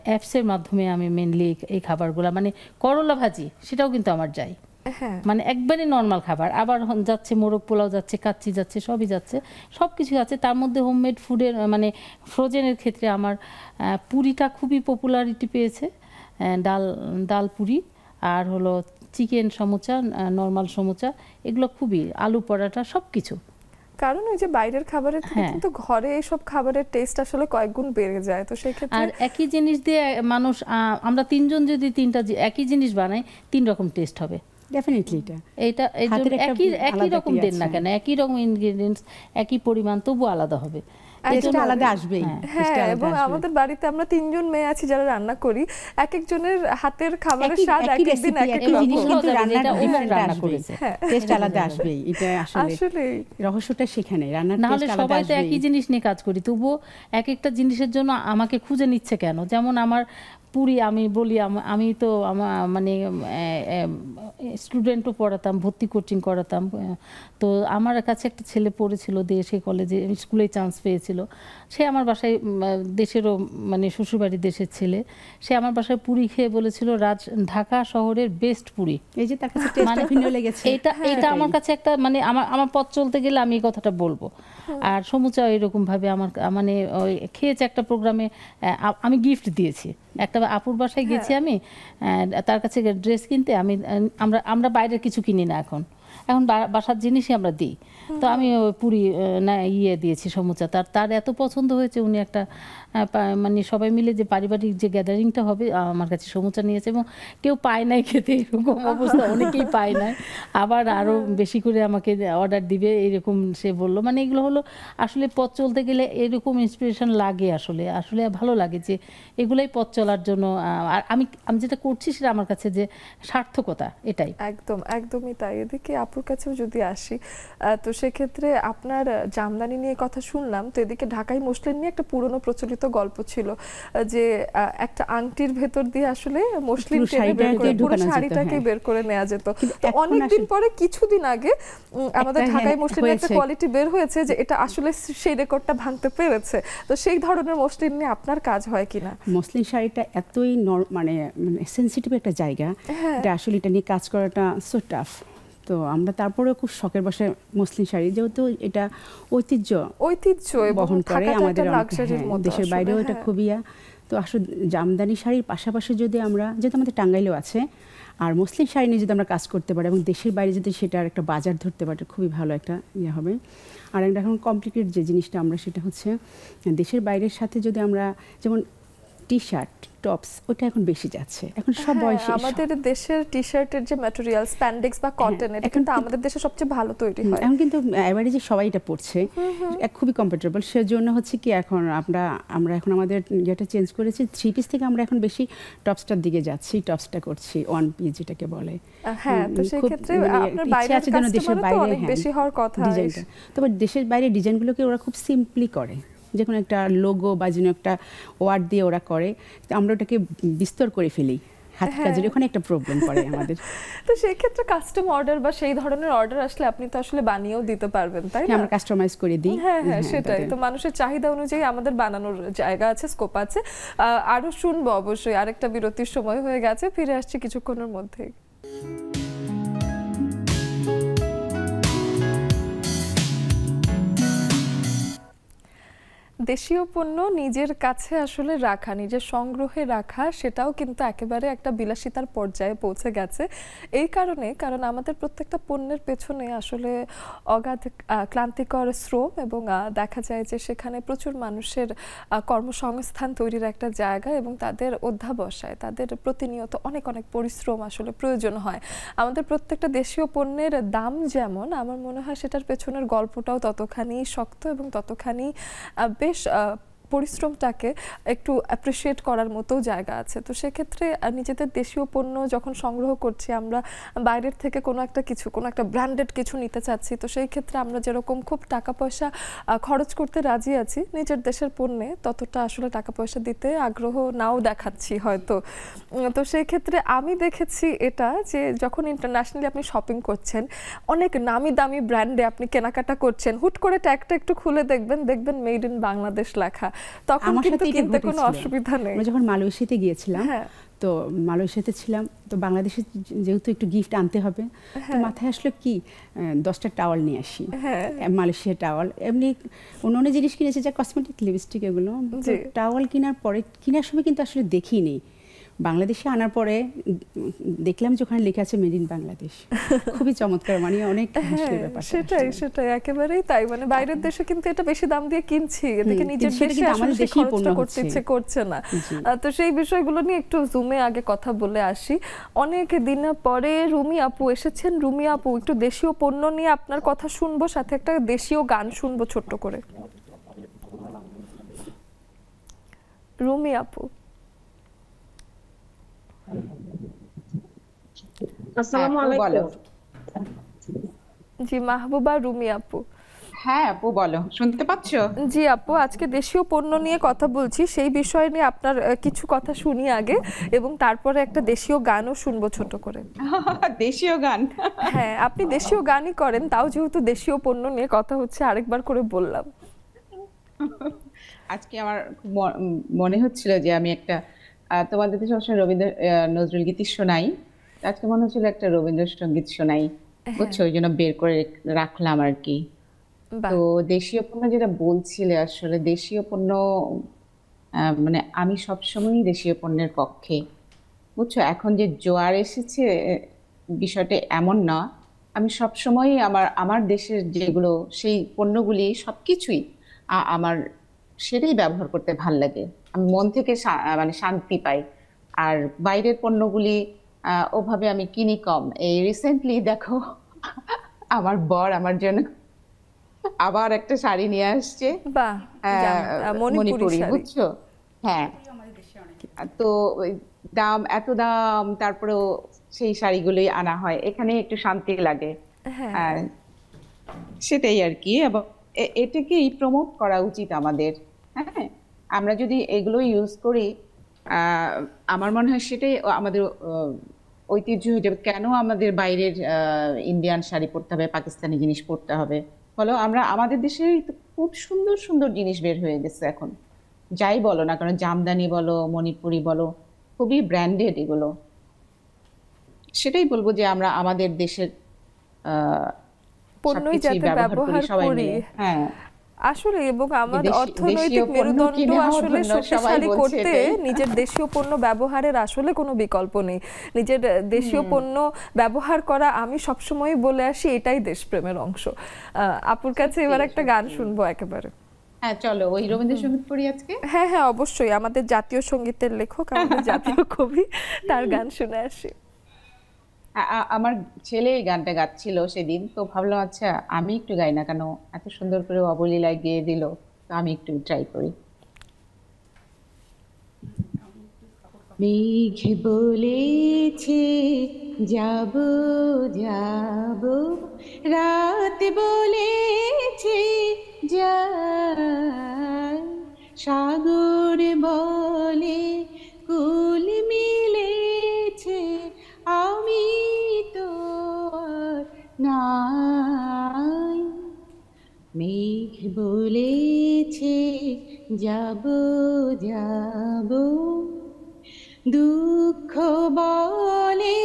অ্যাপসের মাধ্যমে আমি মেনলি এই খাবারগুলো মানে করলা ভাজি সেটাও কিন্তু আমার যায় হ্যাঁ। মানে একবারই নর্মাল খাবার আবার যাচ্ছে মোরগ পোলাও যাচ্ছে কাচ্চি যাচ্ছে সবই যাচ্ছে সব কিছু যাচ্ছে তার মধ্যে হোমমেড ফুডের মানে ফ্রোজেনের ক্ষেত্রে আমার পুরিটা খুবই পপুলারিটি পেয়েছে ডাল ডাল পুরি আর হলো চিকেন সমোচা নর্মাল সমোচা এগুলো খুবই আলু পরাটা সব কিছু কারণ ওই যে বাইরের খাবারের থেকে হ্যাঁ। কিন্তু ঘরে এইসব খাবারের টেস্ট আসলে কয়েক গুণ বেড়ে যায় তো সেই ক্ষেত্রে আর একই জিনিস দিয়ে মানুষ আমরা তিনজন যদি তিনটা একই জিনিস বানাই তিন রকম টেস্ট হবে ডেফিনেটলি এটা এটা একই একই রকম দেন না কেন একই রকম ইনগ্রেডিয়েন্টস একই পরিমাণ তবু আলাদা হবে হ্যাঁ, হ্যাঁ, আমাদের বাড়িতে আমরা তিনজন মেয়ে আছি যারা রান্না করি এক একজনের হাতের খাবারের স্বাদ এক একদিন এক এক রান্না হ্যাঁ। রহস্যটা সেখানে সবাই তো একই জিনিস নিয়ে কাজ করি তবুও এক একটা জিনিসের জন্য আমাকে খুঁজে নিচ্ছে কেন যেমন আমার পুরি আমি বলি আমি তো আমার মানে স্টুডেন্টও পড়াতাম ভর্তি কোচিং করাতাম তো আমার কাছে একটা ছেলে পড়েছিল দেশে কলেজে স্কুলে চান্স পেয়েছিল সে আমার বাসায় দেশেরও মানে শ্বশুরবাড়ির দেশের ছেলে সে আমার বাসায় পুরি খেয়ে বলেছিল রাজ ঢাকা শহরের বেস্ট পুরি এই যে তার কাছে মানে ভিন্ন লেগেছে এটা হ্যাঁ, এটা আমার কাছে একটা মানে আমার আমার পথ চলতে গেলে আমি এই কথাটা বলবো হ্যাঁ। আর সমুচা এরকম ভাবে আমার মানে ওই খেয়েছে একটা প্রোগ্রামে আমি গিফট দিয়েছি একটা আপুর বাসায় হ্যাঁ। গেছি আমি তার কাছে ড্রেস কিনতে আমি আমরা আমরা বাইরের কিছু কিনি না এখন এখন বাসার জিনিসই আমরা দিই তো আমি পুরি না ইয়ে দিয়েছি সমুচা তার তার এত পছন্দ হয়েছে উনি একটা মানে সবাই মিলে যে পারিবারিক যে গ্যাদারিংটা হবে আমার কাছে সমুচা নিয়েছে এবং কেউ পায় নাই খেতে এরকম অবস্থা অনেকেই পায় না আবার আরও বেশি করে আমাকে অর্ডার দিবে এরকম সে বলল মানে এগুলো হলো আসলে পথ চলতে গেলে এরকম ইন্সপিরেশন লাগে আসলে আসলে ভালো লাগে যে এগুলাই পথ চলার জন্য আর আমি আমি যেটা করছি সেটা আমার কাছে যে সার্থকতা এটাই একদম একদমই তাই এদিকে আপুর কাছেও যদি আসি তো সেক্ষেত্রে আপনার জামদানি নিয়ে কথা শুনলাম তো এদিকে ঢাকাই মসলিন নিয়ে একটা পুরনো প্রচলিত গল্প ছিল যে একটা আংটির ভেতর দিয়ে আসলে মসলিন শাড়িটাকে হ্যাঁ। বের করে নেওয়া যেত অনেকদিন পরে কিছুদিন আগে আমাদের হ্যাঁ, ঢাকাই মসলিনের একটা কোয়ালিটি বের হয়েছে যে এটা আসলে সেই রেকর্ডটা ভাঙতে পেরেছে তো সেই ধরনের মসলিন নিয়ে আপনার কাজ হয় কিনা মসলিন শাড়িটা এতই মানে সেন্সিটিভ মানে একটা জায়গা হ্যাঁ। আসলে এটা নিয়ে কাজ করাটা সো টাফ তো আমরা তারপরেও খুব শখের বসে মসলিন শাড়ি যেহেতু এটা ঐতিহ্য ঐতিহ্য বহন করে আমাদের হ্যাঁ, দেশের বাইরেও এটা হ্যাঁ। খুবই তো আসলে জামদানি শাড়ির পাশাপাশি যদি আমরা যেহেতু আমাদের টাঙ্গাইলেও আছে আর মুসলিম শাড়ি নিয়ে যদি আমরা কাজ করতে পারি এবং দেশের বাইরে যদি সেটার একটা বাজার ধরতে পারি খুবই ভালো একটা ইয়ে হবে আর একটা এখন কমপ্লিকেট যে জিনিসটা আমরা সেটা হচ্ছে দেশের বাইরের সাথে যদি আমরা যেমন টি শার্ট টপস ওটা এখন বেশি যাচ্ছে এখন সব হ্যাঁ, বয়সে আমাদের দেশের টি শার্টের যে ম্যাটেরিয়াল স্প্যান্ডেক্স বা কটন হ্যাঁ, এটা কিন্তু আমাদের দেশে সবচেয়ে ভালো তৈরি হয় এখন কিন্তু এভারেজে সবাই এটা পড়ছে খুবই কমফোর্টেবল সেজন্য হচ্ছে কি এখন আমরা আমরা এখন আমাদের যেটা চেঞ্জ করেছি থ্রি পিস থেকে আমরা এখন বেশি টপসটার দিকে যাচ্ছি টপসটা করছি ওয়ান পিস যেটাকে বলে হ্যাঁ তো সেই ক্ষেত্রে মানে আপনার বাইরে আছে দেশের বাইরে বেশি হওয়ার কথা তবে দেশের বাইরে ডিজাইনগুলোকে ওরা খুব সিম্পলি করে যে কোনো একটা লোগো বা যেন একটা ওয়ার্ড দিয়ে ওরা করে আমরা ওটাকে বিস্তর করে ফেলি হাত হ্যাঁ। কাজের ওখানে একটা প্রবলেম পড়ে আমাদের তো সেই ক্ষেত্রে কাস্টম অর্ডার বা সেই ধরনের অর্ডার আসলে আপনি তো আসলে বানিয়েও দিতে পারবেন তাই হ্যাঁ, না আমরা কাস্টমাইজ করে দিই হ্যাঁ হ্যাঁ, হ্যাঁ সেটাই তো মানুষের চাহিদা অনুযায়ী আমাদের বানানোর জায়গা আছে স্কোপ আছে আরো শুনবো অবশ্যই আরেকটা বিরতির সময় হয়ে গেছে ফিরে আসছি কিছুক্ষণের মধ্যেই দেশীয় পণ্য নিজের কাছে আসলে রাখা নিজের সংগ্রহে রাখা সেটাও কিন্তু একেবারে একটা বিলাসিতার পর্যায়ে পৌঁছে গেছে এই কারণে কারণ আমাদের প্রত্যেকটা পণ্যের পেছনে আসলে অগাধ ক্লান্তিকর শ্রম এবং দেখা যায় যে সেখানে প্রচুর মানুষের কর্মসংস্থান তৈরির একটা জায়গা এবং তাদের অধ্যাবসায় তাদের প্রতিনিয়ত অনেক অনেক পরিশ্রম আসলে প্রয়োজন হয় আমাদের প্রত্যেকটা দেশীয় পণ্যের দাম যেমন আমার মনে হয় সেটার পেছনের গল্পটাও ততখানি শক্ত এবং ততখানি বেশ Bangladesh পরিশ্রমটাকে একটু অ্যাপ্রিসিয়েট করার মতো জায়গা আছে তো সেক্ষেত্রে নিজেদের দেশীয় পণ্য যখন সংগ্রহ করছি আমরা বাইরের থেকে কোনো একটা কিছু কোনো একটা ব্র্যান্ডেড কিছু নিতে চাচ্ছি তো সেই ক্ষেত্রে আমরা যেরকম খুব টাকা পয়সা খরচ করতে রাজি আছি নিজের দেশের পণ্যে ততটা আসলে টাকা পয়সা দিতে আগ্রহ নাও দেখাচ্ছি হয়তো তো সেই ক্ষেত্রে আমি দেখেছি এটা যে যখন ইন্টারন্যাশনালি আপনি শপিং করছেন অনেক নামি দামি ব্র্যান্ডে আপনি কেনাকাটা করছেন হুট করে ট্যাগটা একটু খুলে দেখবেন দেখবেন মেড ইন বাংলাদেশ লেখা তখন কিন্তু কিন্তু কোনো অসুবিধা নেই আমি যখন মালয়েশিয়াতে গিয়েছিলাম হ্যাঁ। তো মালয়েশিয়াতে ছিলাম তো বাংলাদেশে যেহেতু একটু গিফট আনতে হবে তো হ্যাঁ। মাথায় আসলো কি দশটা টাওয়াল নিয়ে আসি হ্যাঁ। মালয়েশিয়া টাওয়াল এমনি অন্য অন্য জিনিস কিনেছি যা কসমেটিক লিপস্টিক এগুলো টাওয়াল কেনার পরে কেনার সময় কিন্তু আসলে দেখিনি বাংলাদেশে আনার পরে দেখলাম যে ওখানে লেখা আছে মেড ইন বাংলাদেশ খুবই চমৎকার মানে অনেক হ্যাঁ, সেটাই সেটাই একেবারেই তাই মানে বাইরের দেশে কিন্তু এটা বেশি দাম দিয়ে কিনছি এদিকে নিজের দেশে দেশে পণ্য করতে ইচ্ছে করছে না তো সেই বিষয়গুলো নিয়ে একটু জুমে আগে কথা বলে আসি অনেক দিন পরে রুমি আপু এসেছেন রুমি আপু একটু দেশীয় পণ্য নিয়ে আপনার কথা শুনবো সাথে একটা দেশীয় গান শুনবো ছোট্ট করে রুমি আপু হ্যাঁ, জি মাহবুবা রুমি আপু হ্যাঁ আপু বলো শুনতে পাচ্ছ জি আপু আজকে দেশীয় পণ্য নিয়ে কথা বলছি সেই বিষয় নিয়ে আপনার কিছু কথা শুনি আগে এবং তারপরে একটা দেশীয় গানও শুনবো ছোট করে দেশীয় গান হ্যাঁ আপনি দেশীয় গানই করেন তাও যেহেতু দেশীয় পণ্য নিয়ে কথা হচ্ছে আরেকবার করে বললাম আজকে আমার মনে হচ্ছিল যে আমি একটা তোমাদের তো সবসময় রবীন্দ্র নজরুল গীতি শোনাই আজকে মনে হচ্ছিল একটা রবীন্দ্রসঙ্গীত শোনাই হ্যাঁ। বুঝছো ওই জন্য বের করে রাখলাম আর কি তো দেশীয় পণ্য যেটা বলছিলে আসলে দেশীয় পণ্য মানে আমি সবসময়ই দেশীয় পণ্যের পক্ষে বুঝছো এখন যে জোয়ার এসেছে বিষয়টা এমন না আমি সবসময়ই আমার আমার দেশের যেগুলো সেই পণ্যগুলি সব কিছুই আমার সেটাই ব্যবহার করতে ভাল লাগে আমি মন থেকে মানে শান্তি পাই আর বাইরের পণ্যগুলি ওভাবে আমি কিনি কম এই রিসেন্টলি দেখো আমার বর আমার জন্য আবার একটা শাড়ি নিয়ে আসছে মণিপুরি বুঝছো হ্যাঁ তো দাম এত দাম তারপরেও সেই শাড়িগুলোই আনা হয় এখানে একটু শান্তি লাগে হ্যাঁ। সেটাই আর কি এবং এটাকেই প্রমোট করা উচিত আমাদের হ্যাঁ আমরা যদি এগুলো ইউজ করি আমার মনে হয় সেটাই আমাদের ঐতিহ্য হয়ে যাবে কেন আমাদের বাইরের ইন্ডিয়ান শাড়ি পরতে হবে পাকিস্তানি জিনিস পরতে হবে ফলে আমরা আমাদের দেশে খুব সুন্দর সুন্দর জিনিস বের হয়ে গেছে এখন যাই বলো না কারণ জামদানি বলো মণিপুরি বলো খুবই ব্র্যান্ডেড এগুলো সেটাই বলবো যে আমরা আমাদের দেশের আহ পণ্যই যাতে ব্যবহার করি হ্যাঁ আসলে এবং আমার অর্থনৈতিক মেরুদণ্ড আসলে শক্তিশালী করতে নিজের দেশীয় পণ্য ব্যবহারের আসলে কোনো বিকল্প নেই নিজের দেশীয় পণ্য ব্যবহার করা আমি সবসময় বলে আসি এটাই দেশপ্রেমের অংশ আপুর কাছে এবার একটা গান শুনবো একেবারে হ্যাঁ চলো ওই রবীন্দ্রসঙ্গীত পড়ি আজকে হ্যাঁ হ্যাঁ অবশ্যই আমাদের জাতীয় সঙ্গীতের লেখক আমাদের জাতীয় কবি তার গান শুনে আসি আমার ছেলে এই গানটা গাচ্ছিল সেদিন তো ভাবলাম আচ্ছা আমি একটু গাই না কেন এত সুন্দর করে অবলীলায় গেয়ে দিল তো আমি একটু ট্রাই করি মেঘ বলেছে যাব যাব রাত বলেছে যা সাগর বলে কুল মিলেছে আমি তো নাই মেঘ বলেছে যাব যাব দুঃখ বলে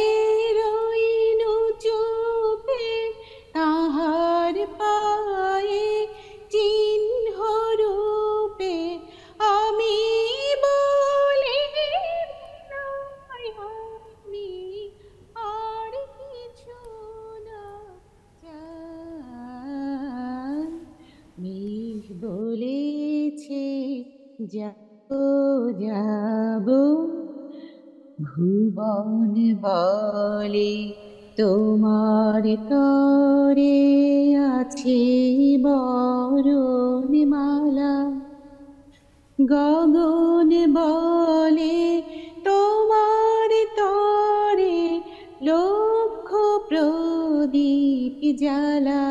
রইনু চুপে তাহার পায়ে চির যাব যাব ভুবন বলে তোমার তরে আছে বরণ মালা গগন বলে তোমার তরে লক্ষ প্রদীপ জ্বালা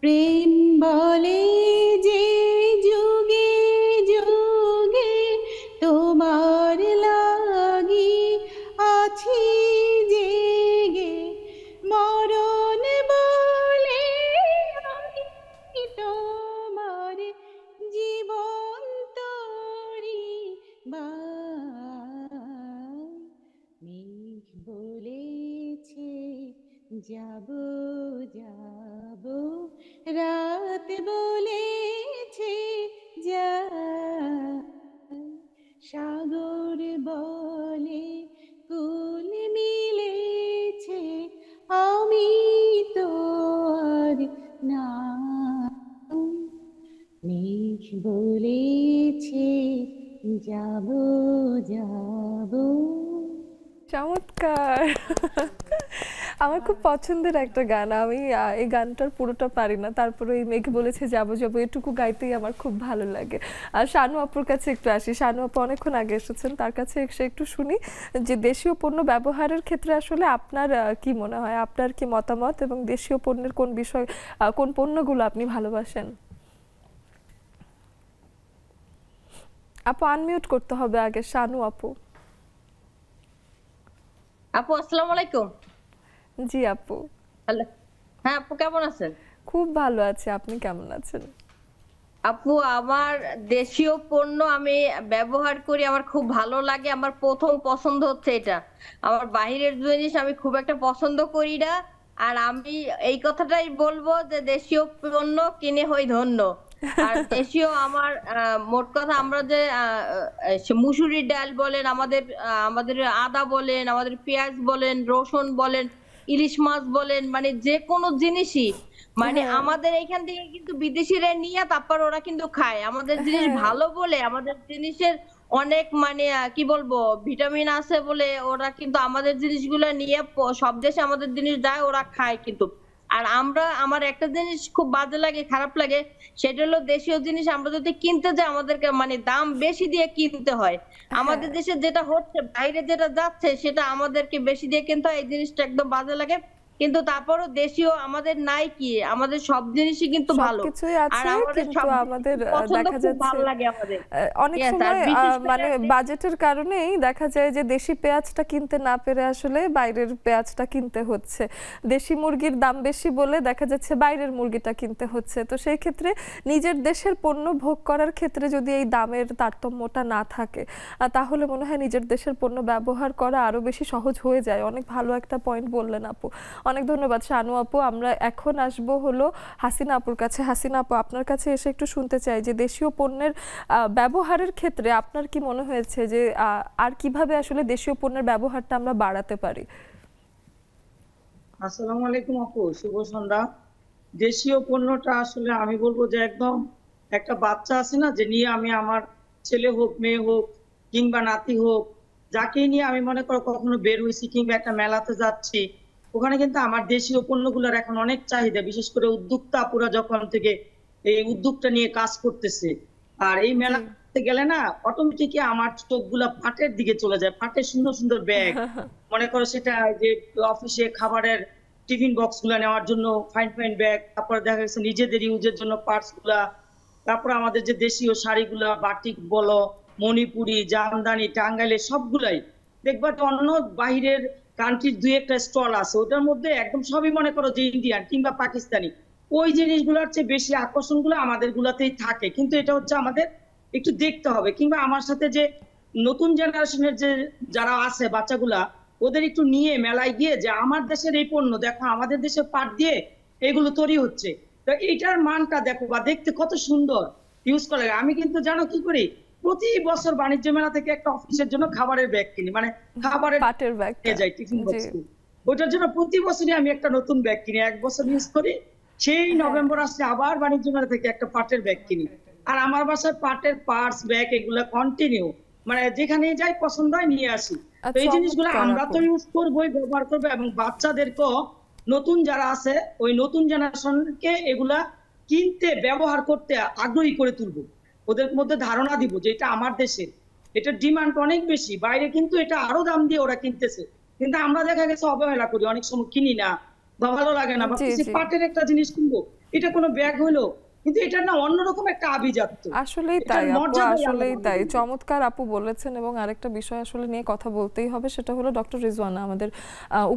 প্রেম বলে যে পছন্দের একটা গান আমি এই গানটার পুরোটা পারি না তারপরে ওই মেঘ বলেছে যাবো যাবো এটুকু গাইতেই আমার খুব ভালো লাগে আর শানু আপুর কাছে একটু আসি শানু আপু অনেকক্ষণ আগে এসেছেন তার কাছে এসে একটু শুনি যে দেশীয় পণ্য ব্যবহারের ক্ষেত্রে আসলে আপনার কি মনে হয় আপনার কি মতামত এবং দেশীয় পণ্যের কোন বিষয় কোন পণ্যগুলো আপনি ভালোবাসেন আপু আনমিউট করতে হবে আগে শানু আপু আপু আসসালামু আলাইকুম জি আপু হ্যাঁ আপু কেমন আছেন খুব ভালো আছি আপনি কেমন আছেন আপু আমার দেশীয় পণ্য আমি ব্যবহার করি আমার খুব ভালো লাগে আমার প্রথম পছন্দ হচ্ছে এটা আমার বাহিরের জিনিস আমি খুব একটা পছন্দ করি না আর আমি এই কথাটাই বলবো যে দেশীয় পণ্য কিনে হই ধন্য আর দেশীয় আমার মোট কথা আমরা যে মুসুরির ডাল বলেন আমাদের আমাদের আদা বলেন আমাদের পেঁয়াজ বলেন রসুন বলেন ইলিশ মাছ বলেন মানে যে কোনো জিনিসই মানে হ্যাঁ। আমাদের এখান থেকে কিন্তু বিদেশিরা নিয়ে তারপর ওরা কিন্তু খায় আমাদের জিনিস হ্যাঁ। ভালো বলে আমাদের জিনিসের অনেক মানে কি বলবো ভিটামিন আছে বলে ওরা কিন্তু আমাদের জিনিসগুলো নিয়ে সব দেশে আমাদের জিনিস দেয় ওরা খায় কিন্তু আর আমরা আমার একটা জিনিস খুব বাজে লাগে খারাপ লাগে সেটা হলো দেশীয় জিনিস আমরা যদি কিনতে যাই আমাদেরকে মানে দাম বেশি দিয়ে কিনতে হয় হ্যাঁ। আমাদের দেশে যেটা হচ্ছে বাইরে যেটা যাচ্ছে সেটা আমাদেরকে বেশি দিয়ে কিনতে হয় এই জিনিসটা একদম বাজে লাগে কিন্তু তারপরও দেশীয় আমাদের নাই কি আমাদের সব জিনিসই কিন্তু ভালো আর আমাদের সব আমাদের দেখা যাচ্ছে ভালো লাগে আমাদের অনেক সময় মানে বাজেটের কারণেই দেখা যায় যে দেশি পেঁয়াজটা কিনতে না পেরে আসলে বাইরের পেঁয়াজটা কিনতে হচ্ছে দেশি মুরগির দাম বেশি বলে দেখা যাচ্ছে বাইরের মুরগিটা কিনতে হচ্ছে তো সেই ক্ষেত্রে নিজের দেশের পণ্য ভোগ করার ক্ষেত্রে যদি এই দামের তারতম্যটা না থাকে তাহলে মনে হয় নিজের দেশের পণ্য ব্যবহার করা আরো বেশি সহজ হয়ে যায় অনেক ভালো একটা পয়েন্ট বললেন আপু অনেক ধন্যবাদ শানু আপু আমরা এখন আসব হলো হাসিনা আপুর কাছে হাসিনা আপু আপনার কাছে এসে একটু শুনতে চাই যে দেশীয় পণ্যের ব্যবহারের ক্ষেত্রে আপনার কি মনে হয়েছে যে আর কিভাবে আসলে দেশীয় পণ্যের ব্যবহারটা আমরা বাড়াতে পারি আসসালামু আলাইকুম আপু শুভ সন্ধ্যা দেশীয় পণ্যটা আসলে আমি বলবো যে একদম একটা বাচ্চা আছে না যে নিয়ে আমি আমার ছেলে হোক মেয়ে হোক কিংবা নাতি হোক যাকে নিয়ে আমি মনে করো কখনো বের হয়েছি কিংবা একটা মেলাতে যাচ্ছি ওখানে কিন্তু আমার দেশীয় পণ্যগুলোর এখন অনেক চাহিদা বিশেষ করে উদ্যোক্তা পুরা যখন থেকে এই উদ্যোগটা নিয়ে কাজ করতেছে আর এই মেলাতে গেলে না অটোমেটিক আমার চোখগুলা ফাটের দিকে চলে যায় ফাটের সুন্দর সুন্দর ব্যাগ মনে করো সেটা যে অফিসে খাবারের টিফিন বক্স গুলা নেওয়ার জন্য ফাইন ফাইন ব্যাগ তারপরে দেখা গেছে নিজেদের ইউজের জন্য পার্টস গুলা তারপর আমাদের যে দেশীয় শাড়িগুলা বাটিক বলো মণিপুরি জামদানি টাঙ্গাইলে সবগুলাই দেখবা তো অন্য বাহিরের কান্ট্রির দুই একটা স্টল আছে ওটার মধ্যে একদম সবই মনে করো যে ইন্ডিয়ান কিংবা পাকিস্তানি ওই জিনিসগুলোর চেয়ে বেশি আকর্ষণগুলো আমাদের গুলাতেই থাকে কিন্তু এটা হচ্ছে আমাদের একটু দেখতে হবে কিংবা আমার সাথে যে নতুন জেনারেশনের যে যারা আছে বাচ্চাগুলা ওদের একটু নিয়ে মেলায় গিয়ে যে আমার দেশের এই পণ্য দেখো আমাদের দেশে পাট দিয়ে এগুলো তৈরি হচ্ছে তো এটার মানটা দেখো বা দেখতে কত সুন্দর ইউজ করা আমি কিন্তু জানো কি করি প্রতি বছর বাণিজ্য মেলা থেকে একটা অফিসের জন্য খাবারের ব্যাগ কিনি মানে খাবারের পাটের ব্যাগ নিয়ে যাই টিফিন বক্স ওটার জন্য প্রতি বছরই আমি একটা নতুন ব্যাগ কিনি এক বছর ইউজ করি সেই হ্যাঁ। নভেম্বর আসলে আবার বাণিজ্য মেলা থেকে একটা পাটের ব্যাগ কিনি আর আমার বাসায় পাটের পার্স ব্যাগ এগুলো কন্টিনিউ মানে যেখানে যাই পছন্দ হয় নিয়ে আসি তো আচ্ছা, এই জিনিসগুলো আমরা তো ইউজ করবোই ব্যবহার করবো এবং বাচ্চাদেরকেও নতুন যারা আছে ওই নতুন জেনারেশনকে এগুলা কিনতে ব্যবহার করতে আগ্রহী করে তুলবো ওদের মধ্যে ধারণা দিব যে এটা আমার দেশের এটা ডিমান্ড অনেক বেশি বাইরে কিন্তু এটা আরো দাম দিয়ে ওরা কিনতেছে কিন্তু আমরা দেখা গেছে অবহেলা করি অনেক সময় কিনি না বা ভালো লাগে না বা পাটের একটা জিনিস কিনবো এটা কোনো ব্যাগ হলো কিন্তু এটা না অন্যরকম একটা আভিজাত্য আসলেই তাই আসলেই তাই চমৎকার আপু বলেছেন এবং আরেকটা বিষয় আসলে নিয়ে কথা বলতেই হবে সেটা হলো ডক্টর রিজওয়ানা আমাদের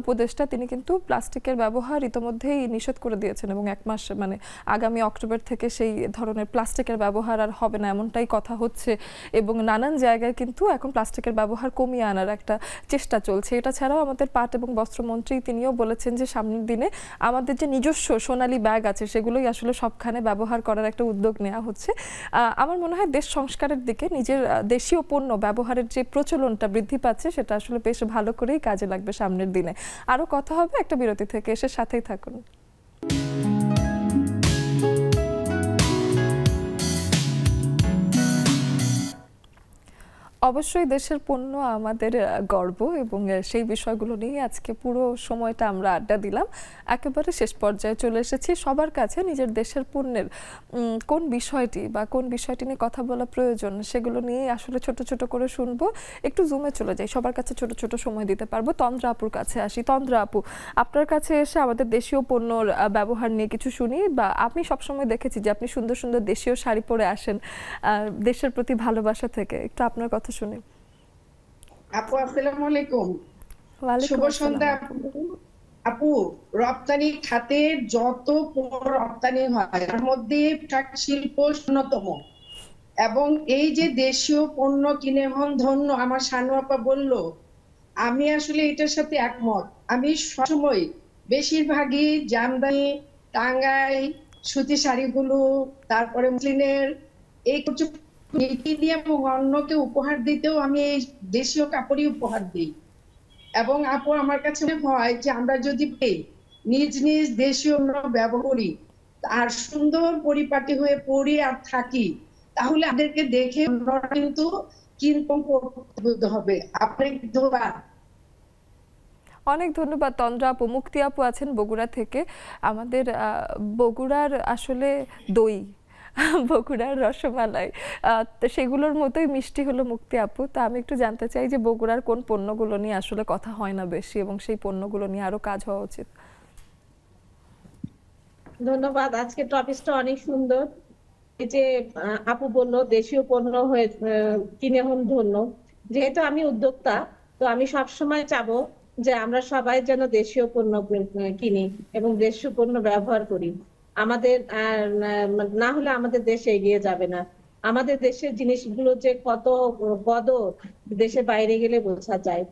উপদেষ্টা তিনি কিন্তু প্লাস্টিকের ব্যবহার ইতোমধ্যেই নিষেধ করে দিয়েছেন এবং এক মাস মানে আগামী অক্টোবর থেকে সেই ধরনের প্লাস্টিকের ব্যবহার আর হবে না এমনটাই কথা হচ্ছে এবং নানান জায়গায় কিন্তু এখন প্লাস্টিকের ব্যবহার কমিয়ে আনার একটা চেষ্টা চলছে এটা ছাড়াও আমাদের পাট এবং বস্ত্রমন্ত্রী তিনিও বলেছেন যে সামনের দিনে আমাদের যে নিজস্ব সোনালী ব্যাগ আছে সেগুলোই আসলে সবখানে ব্যবহার ব্যবহার করার একটা উদ্যোগ নেওয়া হচ্ছে আমার মনে হয় দেশ সংস্কারের দিকে নিজের দেশীয় পণ্য ব্যবহারের যে প্রচলনটা বৃদ্ধি পাচ্ছে সেটা আসলে বেশ ভালো করেই কাজে লাগবে সামনের দিনে আরও কথা হবে একটা বিরতি থেকে এসে সাথেই থাকুন অবশ্যই দেশের পণ্য আমাদের গর্ব এবং সেই বিষয়গুলো নিয়ে আজকে পুরো সময়টা আমরা আড্ডা দিলাম একেবারে শেষ পর্যায়ে চলে এসেছি সবার কাছে নিজের দেশের পণ্যের কোন বিষয়টি বা কোন বিষয়টি নিয়ে কথা বলা প্রয়োজন সেগুলো নিয়ে আসলে ছোট ছোট করে শুনবো একটু জুমে চলে যাই সবার কাছে ছোট ছোট সময় দিতে পারবো তন্দ্রা আপুর কাছে আসি তন্দ্রা আপু আপনার কাছে এসে আমাদের দেশীয় পণ্যর ব্যবহার নিয়ে কিছু শুনি বা আমি সবসময় দেখেছি যে আপনি সুন্দর সুন্দর দেশীয় শাড়ি পরে আসেন দেশের প্রতি ভালোবাসা থেকে একটু আপনার কথা শুনি আপু আসসালামু আলাইকুম শুভ সন্ধ্যা আপু রপ্তানি খাতে যত রপ্তানি হয় তার মধ্যে শিল্প শূন্যতম এবং এই যে দেশীয় পণ্য কিনে হন ধন্য আমার সানু আপা বলল আমি আসলে এটার সাথে একমত আমি সবসময় বেশিরভাগই জামদানি টাঙ্গাই সুতি শাড়িগুলো তারপরে মুসলিনের এই কিছু দিয়ে এবং অন্যকে উপহার দিতেও আমি এই দেশীয় কাপড়ই উপহার দিই এবং আপু আমার কাছে হয় যে আমরা যদি নিজ নিজ দেশীয় আর সুন্দর পরিপাটি হয়ে পড়ি আর থাকি তাহলে আমাদেরকে দেখে কিন্তু কিরকম হবে আপনাকে ধন্যবাদ অনেক ধন্যবাদ তন্দ্রা আপু মুক্তি আপু আছেন বগুড়া থেকে আমাদের বগুড়ার আসলে দই বগুড়ার রসমালাই সেগুলোর মতোই মিষ্টি হলো মুক্তি আপু তা আমি একটু জানতে চাই যে বগুড়ার কোন পণ্যগুলো নিয়ে আসলে কথা হয় না বেশি এবং সেই পণ্যগুলো নিয়ে আরো কাজ হওয়া উচিত ধন্যবাদ আজকে টপিকটা অনেক সুন্দর এই যে আপু বলল দেশীয় পণ্য হয়ে কিনে হন ধন্য যেহেতু আমি উদ্যোক্তা তো আমি সবসময় চাবো যে আমরা সবাই যেন দেশীয় পণ্য কিনি এবং দেশীয় পণ্য ব্যবহার করি আমাদের মানে না হলে আমাদের দেশ এগিয়ে যাবে না আমাদের দেশের জিনিসগুলো যে কত কদর দেশের বাইরে গেলে বোঝা যায়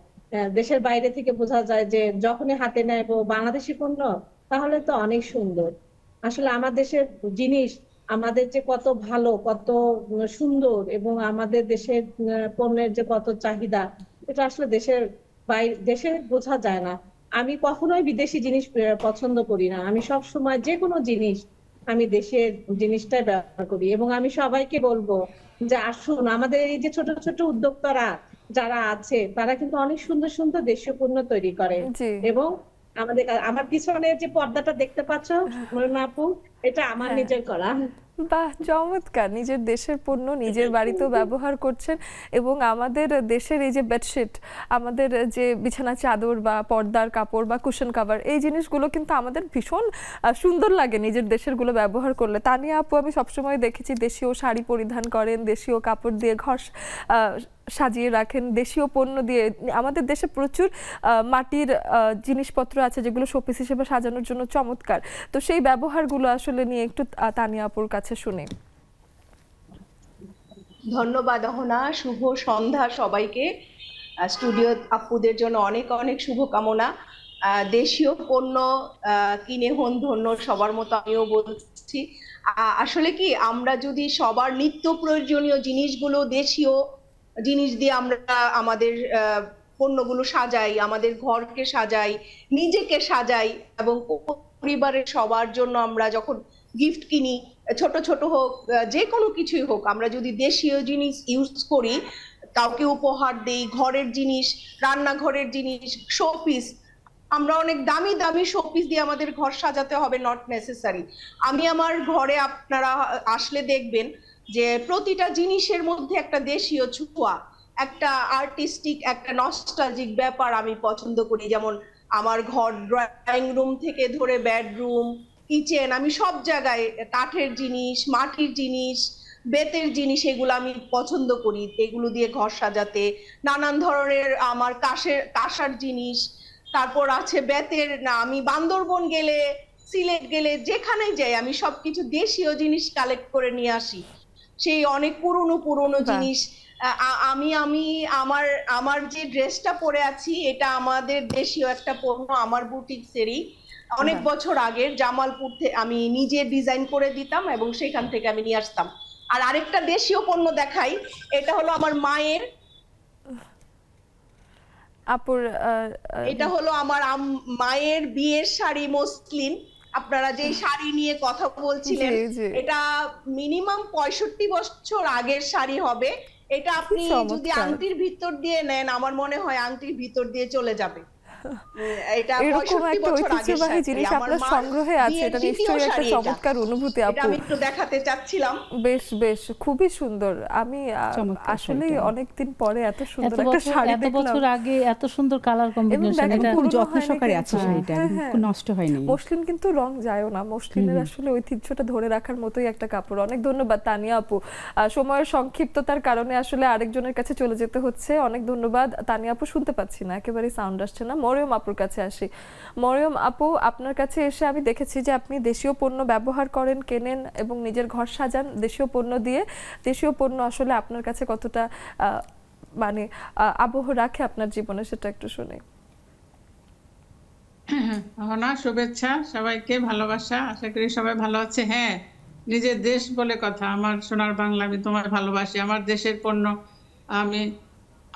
দেশের বাইরে থেকে বোঝা যায় যে যখনই হাতে নেব বাংলাদেশি পণ্য তাহলে তো অনেক সুন্দর আসলে আমার দেশের জিনিস আমাদের যে কত ভালো কত সুন্দর এবং আমাদের দেশের পণ্যের যে কত চাহিদা এটা আসলে দেশের বাইরে দেশে বোঝা যায় না আমি কখনোই বিদেশি জিনিস পছন্দ করি না আমি সব সময় যে কোনো জিনিস আমি দেশের জিনিসটাই ব্যবহার করি এবং আমি সবাইকে বলবো যে আসুন আমাদের এই যে ছোট ছোট উদ্যোক্তারা যারা আছে তারা কিন্তু অনেক সুন্দর সুন্দর দেশীয় পণ্য তৈরি করে এবং আমাদের আমার পিছনে যে পর্দাটা দেখতে পাচ্ছ হ্যাঁ। আপু এটা আমার হ্যাঁ। নিজের করা বাহ চমৎকার নিজের দেশের পণ্য নিজের বাড়িতেও ব্যবহার করছেন এবং আমাদের দেশের এই যে বেডশিট আমাদের যে বিছানা চাদর বা পর্দার কাপড় বা কুশন কাভার এই জিনিসগুলো কিন্তু আমাদের ভীষণ সুন্দর লাগে নিজের দেশেরগুলো ব্যবহার করলে তা নিয়ে আপু আমি সবসময় দেখেছি দেশীয় শাড়ি পরিধান করেন দেশীয় কাপড় দিয়ে ঘর সাজিয়ে রাখেন দেশীয় পণ্য দিয়ে আমাদের দেশে প্রচুর মাটির জিনিসপত্র আছে যেগুলো শোপিস হিসেবে সাজানোর জন্য চমৎকার তো সেই ব্যবহারগুলো আসলে আসলে নিয়ে একটু তানিয়া আপুর কাছে শুনে ধন্যবাদ অহনা শুভ সন্ধ্যা সবাইকে স্টুডিও আপুদের জন্য অনেক অনেক শুভকামনা দেশীয় পণ্য কিনে হন ধন্য সবার মতো আমিও বলছি আসলে কি আমরা যদি সবার নিত্য প্রয়োজনীয় জিনিসগুলো দেশীয় জিনিস দিয়ে আমরা আমাদের পণ্যগুলো সাজাই আমাদের ঘরকে সাজাই নিজেকে সাজাই এবং পরিবারের সবার জন্য আমরা যখন গিফট কিনি ছোট ছোট হোক যে কোনো কিছুই হোক আমরা যদি দেশীয় জিনিস ইউজ করি কাউকে উপহার দেই ঘরের জিনিস রান্নাঘরের জিনিস শোপিস আমরা অনেক দামি দামি শোপিস দিয়ে আমাদের ঘর সাজাতে হবে নট নেসেসারি আমি আমার ঘরে আপনারা আসলে দেখবেন যে প্রতিটা জিনিসের মধ্যে একটা দেশীয় ছোঁয়া একটা আর্টিস্টিক একটা নস্টালজিক ব্যাপার আমি পছন্দ করি যেমন আমার ঘর ড্রয়িং রুম থেকে ধরে বেডরুম কিচেন আমি সব জায়গায় কাঠের জিনিস মাটির জিনিস বেতের জিনিস এগুলো আমি পছন্দ করি এগুলো দিয়ে ঘর সাজাতে নানান ধরনের আমার কাশের কাশার জিনিস তারপর আছে বেতের না আমি বান্দরবন গেলে সিলেট গেলে যেখানে যাই আমি সবকিছু দেশীয় জিনিস কালেক্ট করে নিয়ে আসি সেই অনেক পুরনো পুরনো জিনিস আমি আমি আমার আমার যে ড্রেসটা পরে আছি এটা আমাদের দেশীয় একটা পণ্য আমার বুটিক সেরি অনেক হ্যাঁ। বছর আগের জামালপুর থেকে আমি নিজে ডিজাইন করে দিতাম এবং সেখান থেকে আমি নিয়ে আসতাম আর আরেকটা দেশীয় পণ্য দেখাই এটা হলো আমার মায়ের আপুর এটা হলো আমার মায়ের বিয়ের শাড়ি মসলিন আপনারা যে শাড়ি নিয়ে কথা বলছিলেন এটা মিনিমাম পঁয়ষট্টি বছর আগের শাড়ি হবে এটা আপনি যদি আংটির ভিতর দিয়ে নেন আমার মনে হয় আংটির ভিতর দিয়ে চলে যাবে মসলিন হ্যাঁ, হ্যাঁ। কিন্তু রং যায় না মসলিনের আসলে ঐতিহ্যটা ধরে রাখার মতোই একটা কাপড় অনেক ধন্যবাদ তানিয়া আপু সময়ের সংক্ষিপ্ততার কারণে আসলে আরেকজনের কাছে চলে যেতে হচ্ছে অনেক ধন্যবাদ তানিয়া আপু শুনতে পাচ্ছি না একেবারে সাউন্ড আসছে না মোর মরিয়ম আপুর কাছে আসি মরিয়ম আপু আপনার কাছে এসে আমি দেখেছি যে আপনি দেশীয় পণ্য ব্যবহার করেন কেনেন এবং নিজের ঘর সাজান দেশীয় পণ্য দিয়ে দেশীয় পণ্য আসলে আপনার কাছে কতটা মানে আবহ রাখে আপনার জীবনে সেটা একটু শুনে হনা শুভেচ্ছা সবাইকে ভালোবাসা আশা করি সবাই ভালো আছে হ্যাঁ নিজের দেশ বলে কথা আমার সোনার বাংলা আমি তোমার ভালোবাসি আমার দেশের পণ্য আমি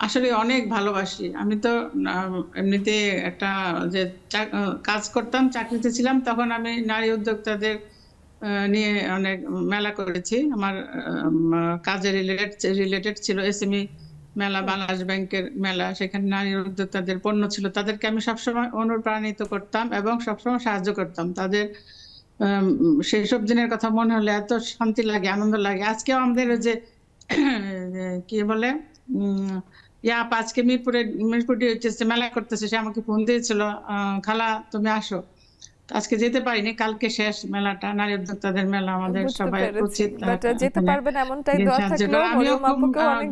আসলে অনেক ভালোবাসি আমি তো এমনিতে একটা যে কাজ করতাম চাকরিতে ছিলাম তখন আমি নারী উদ্যোক্তাদের নিয়ে অনেক মেলা করেছি আমার কাজের রিলেটেড রিলেটেড ছিল এসএমই e মেলা বাংলাদেশ ব্যাংকের মেলা সেখানে নারী উদ্যোক্তাদের পণ্য ছিল তাদেরকে আমি সবসময় অনুপ্রাণিত করতাম এবং সবসময় সাহায্য করতাম তাদের সেই সব দিনের কথা মনে হলে এত শান্তি লাগে আনন্দ লাগে আজকেও আমাদের যে কি বলে উম ইয়া আজকে মিরপুরে মেলা করতেছে সে আমাকে ফোন দিয়েছিল খালা তুমি আসো আজকে যেতে পারিনি কালকে শেষ মেলাটা নারী উদ্যোক্তাদের মেলা আমাদের সবাই উচিত যেতে পারবেন এমনটাই দোয়া থাকলো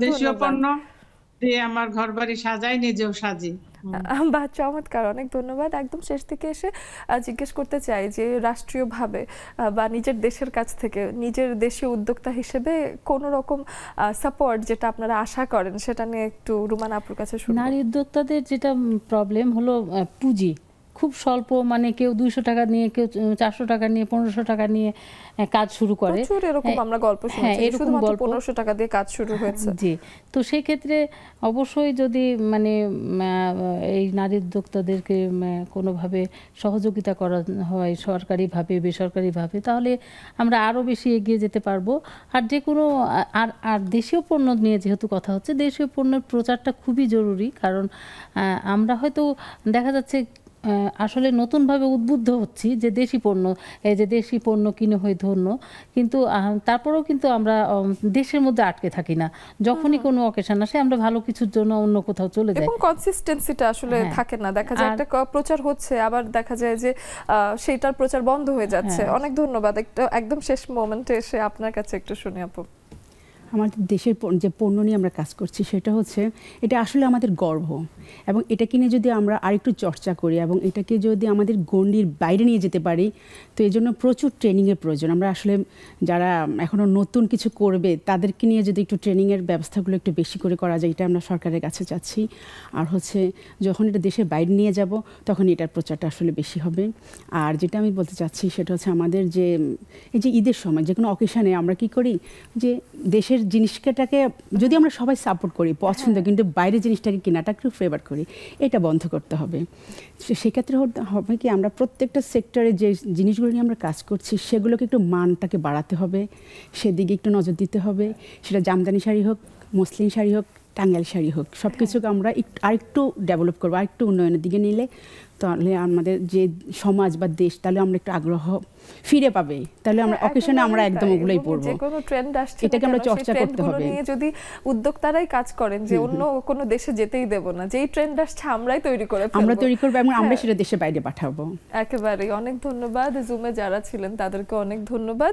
দেশীয় পণ্য দিয়ে আমার ঘর বাড়ি সাজাই নিজেও সাজি বা চমৎকার অনেক ধন্যবাদ একদম শেষ থেকে এসে জিজ্ঞেস করতে চাই যে রাষ্ট্রীয়ভাবে বা নিজের দেশের কাছ থেকে নিজের দেশীয় উদ্যোক্তা হিসেবে কোন রকম সাপোর্ট যেটা আপনারা আশা করেন সেটা নিয়ে একটু রুমান আপুর কাছে শুনুন নারী উদ্যোক্তাদের যেটা প্রবলেম হলো পুঁজি খুব স্বল্প মানে কেউ দুইশো টাকা নিয়ে কেউ চারশো টাকা নিয়ে পনেরোশো টাকা নিয়ে কাজ শুরু করে হ্যাঁ, আমরা হ্যাঁ, গল্প পনেরোশো টাকা দিয়ে কাজ শুরু হ্যাঁ, হয়েছে জি তো সেই ক্ষেত্রে অবশ্যই যদি মানে এই নারী উদ্যোক্তাদেরকে কোনোভাবে সহযোগিতা করা হয় সরকারিভাবে বেসরকারিভাবে তাহলে আমরা আরও বেশি এগিয়ে যেতে পারবো আর যে কোনো আর আর দেশীয় পণ্য নিয়ে যেহেতু কথা হচ্ছে দেশীয় পণ্যের প্রচারটা খুবই জরুরি কারণ আমরা হয়তো দেখা যাচ্ছে আসলে নতুনভাবে উদ্বুদ্ধ হচ্ছি যে দেশি পণ্য যে দেশি পণ্য কিনে হয়ে ধন্য কিন্তু তারপরেও কিন্তু আমরা দেশের মধ্যে আটকে থাকি না যখনই কোনো অকেশন আসে আমরা ভালো কিছুর জন্য অন্য কোথাও চলে যাই এবং কনসিস্টেন্সিটা আসলে হ্যাঁ। থাকে না দেখা যায় একটা প্রচার হচ্ছে আবার দেখা যায় যে সেইটার প্রচার বন্ধ হয়ে যাচ্ছে হ্যাঁ। অনেক ধন্যবাদ একদম শেষ মোমেন্টে এসে আপনার কাছে একটু শুনি আপু আমাদের দেশের যে পণ্য নিয়ে আমরা কাজ করছি সেটা হচ্ছে এটা আসলে আমাদের গর্ব এবং এটা কিনে যদি আমরা আরেকটু চর্চা করি এবং এটাকে যদি আমাদের গণ্ডির বাইরে নিয়ে যেতে পারি তো এই জন্য প্রচুর ট্রেনিংয়ের প্রয়োজন আমরা আসলে যারা এখনও নতুন কিছু করবে তাদেরকে নিয়ে যদি একটু ট্রেনিংয়ের ব্যবস্থাগুলো একটু বেশি করে করা যায় এটা আমরা সরকারের কাছে চাচ্ছি আর হচ্ছে যখন এটা দেশের বাইরে নিয়ে যাব তখন এটার প্রচারটা আসলে বেশি হবে আর যেটা আমি বলতে চাচ্ছি সেটা হচ্ছে আমাদের যে এই যে ঈদের সময় যে কোনো অকেশানে আমরা কি করি যে দেশের জিনিসটাকে যদি আমরা সবাই সাপোর্ট করি হ্যাঁ। পছন্দ কিন্তু বাইরে জিনিসটাকে কেনাটা একটু ফেভার করি এটা বন্ধ করতে হবে সেক্ষেত্রে হবে কি আমরা প্রত্যেকটা সেক্টরে যে জিনিসগুলো নিয়ে আমরা কাজ করছি সেগুলোকে একটু মানটাকে বাড়াতে হবে সেদিকে একটু নজর দিতে হবে সেটা জামদানি শাড়ি হোক মুসলিম শাড়ি হোক টাঙ্গাইল শাড়ি হোক সব কিছুকে হ্যাঁ। আমরা একটু আরেকটু ডেভেলপ করবো আরেকটু উন্নয়নের দিকে নিলে তাহলে আমাদের যে সমাজ বা দেশ তাহলে আমরা একটু আগ্রহ ফিরে পাবে তাহলে আমরা অকেশনে হ্যাঁ, আমরা একদম ওগুলোই পড়বো যে কোনো ট্রেন্ড আসছে এটাকে আমরা চর্চা করতে হবে নিয়ে যদি উদ্যোক্তারাই কাজ করেন যে অন্য কোনো দেশে যেতেই দেব না যেই ট্রেন্ড আসছে আমরাই তৈরি করে আমরা তৈরি করব এবং আমরা হ্যাঁ। সেটা দেশে বাইরে পাঠাবো একেবারে অনেক ধন্যবাদ জুমে যারা ছিলেন তাদেরকে অনেক ধন্যবাদ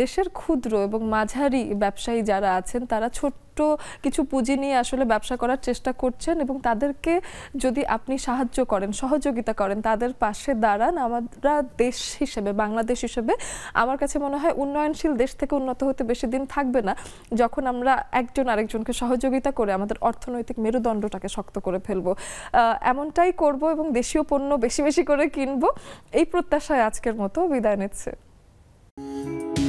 দেশের ক্ষুদ্র এবং মাঝারি ব্যবসায়ী যারা আছেন তারা ছোট্ট ছোট্ট কিছু পুঁজি নিয়ে আসলে ব্যবসা করার চেষ্টা করছেন এবং তাদেরকে যদি আপনি সাহায্য করেন সহযোগিতা করেন তাদের পাশে দাঁড়ান আমরা দেশ হিসেবে বাংলাদেশ হিসেবে আমার কাছে মনে হয় উন্নয়নশীল দেশ থেকে উন্নত হতে বেশি দিন থাকবে না যখন আমরা একজন আরেকজনকে সহযোগিতা করে আমাদের অর্থনৈতিক মেরুদণ্ডটাকে শক্ত করে ফেলবো এমনটাই করব এবং দেশীয় পণ্য বেশি বেশি করে কিনবো এই প্রত্যাশায় আজকের মতো বিদায় নিচ্ছে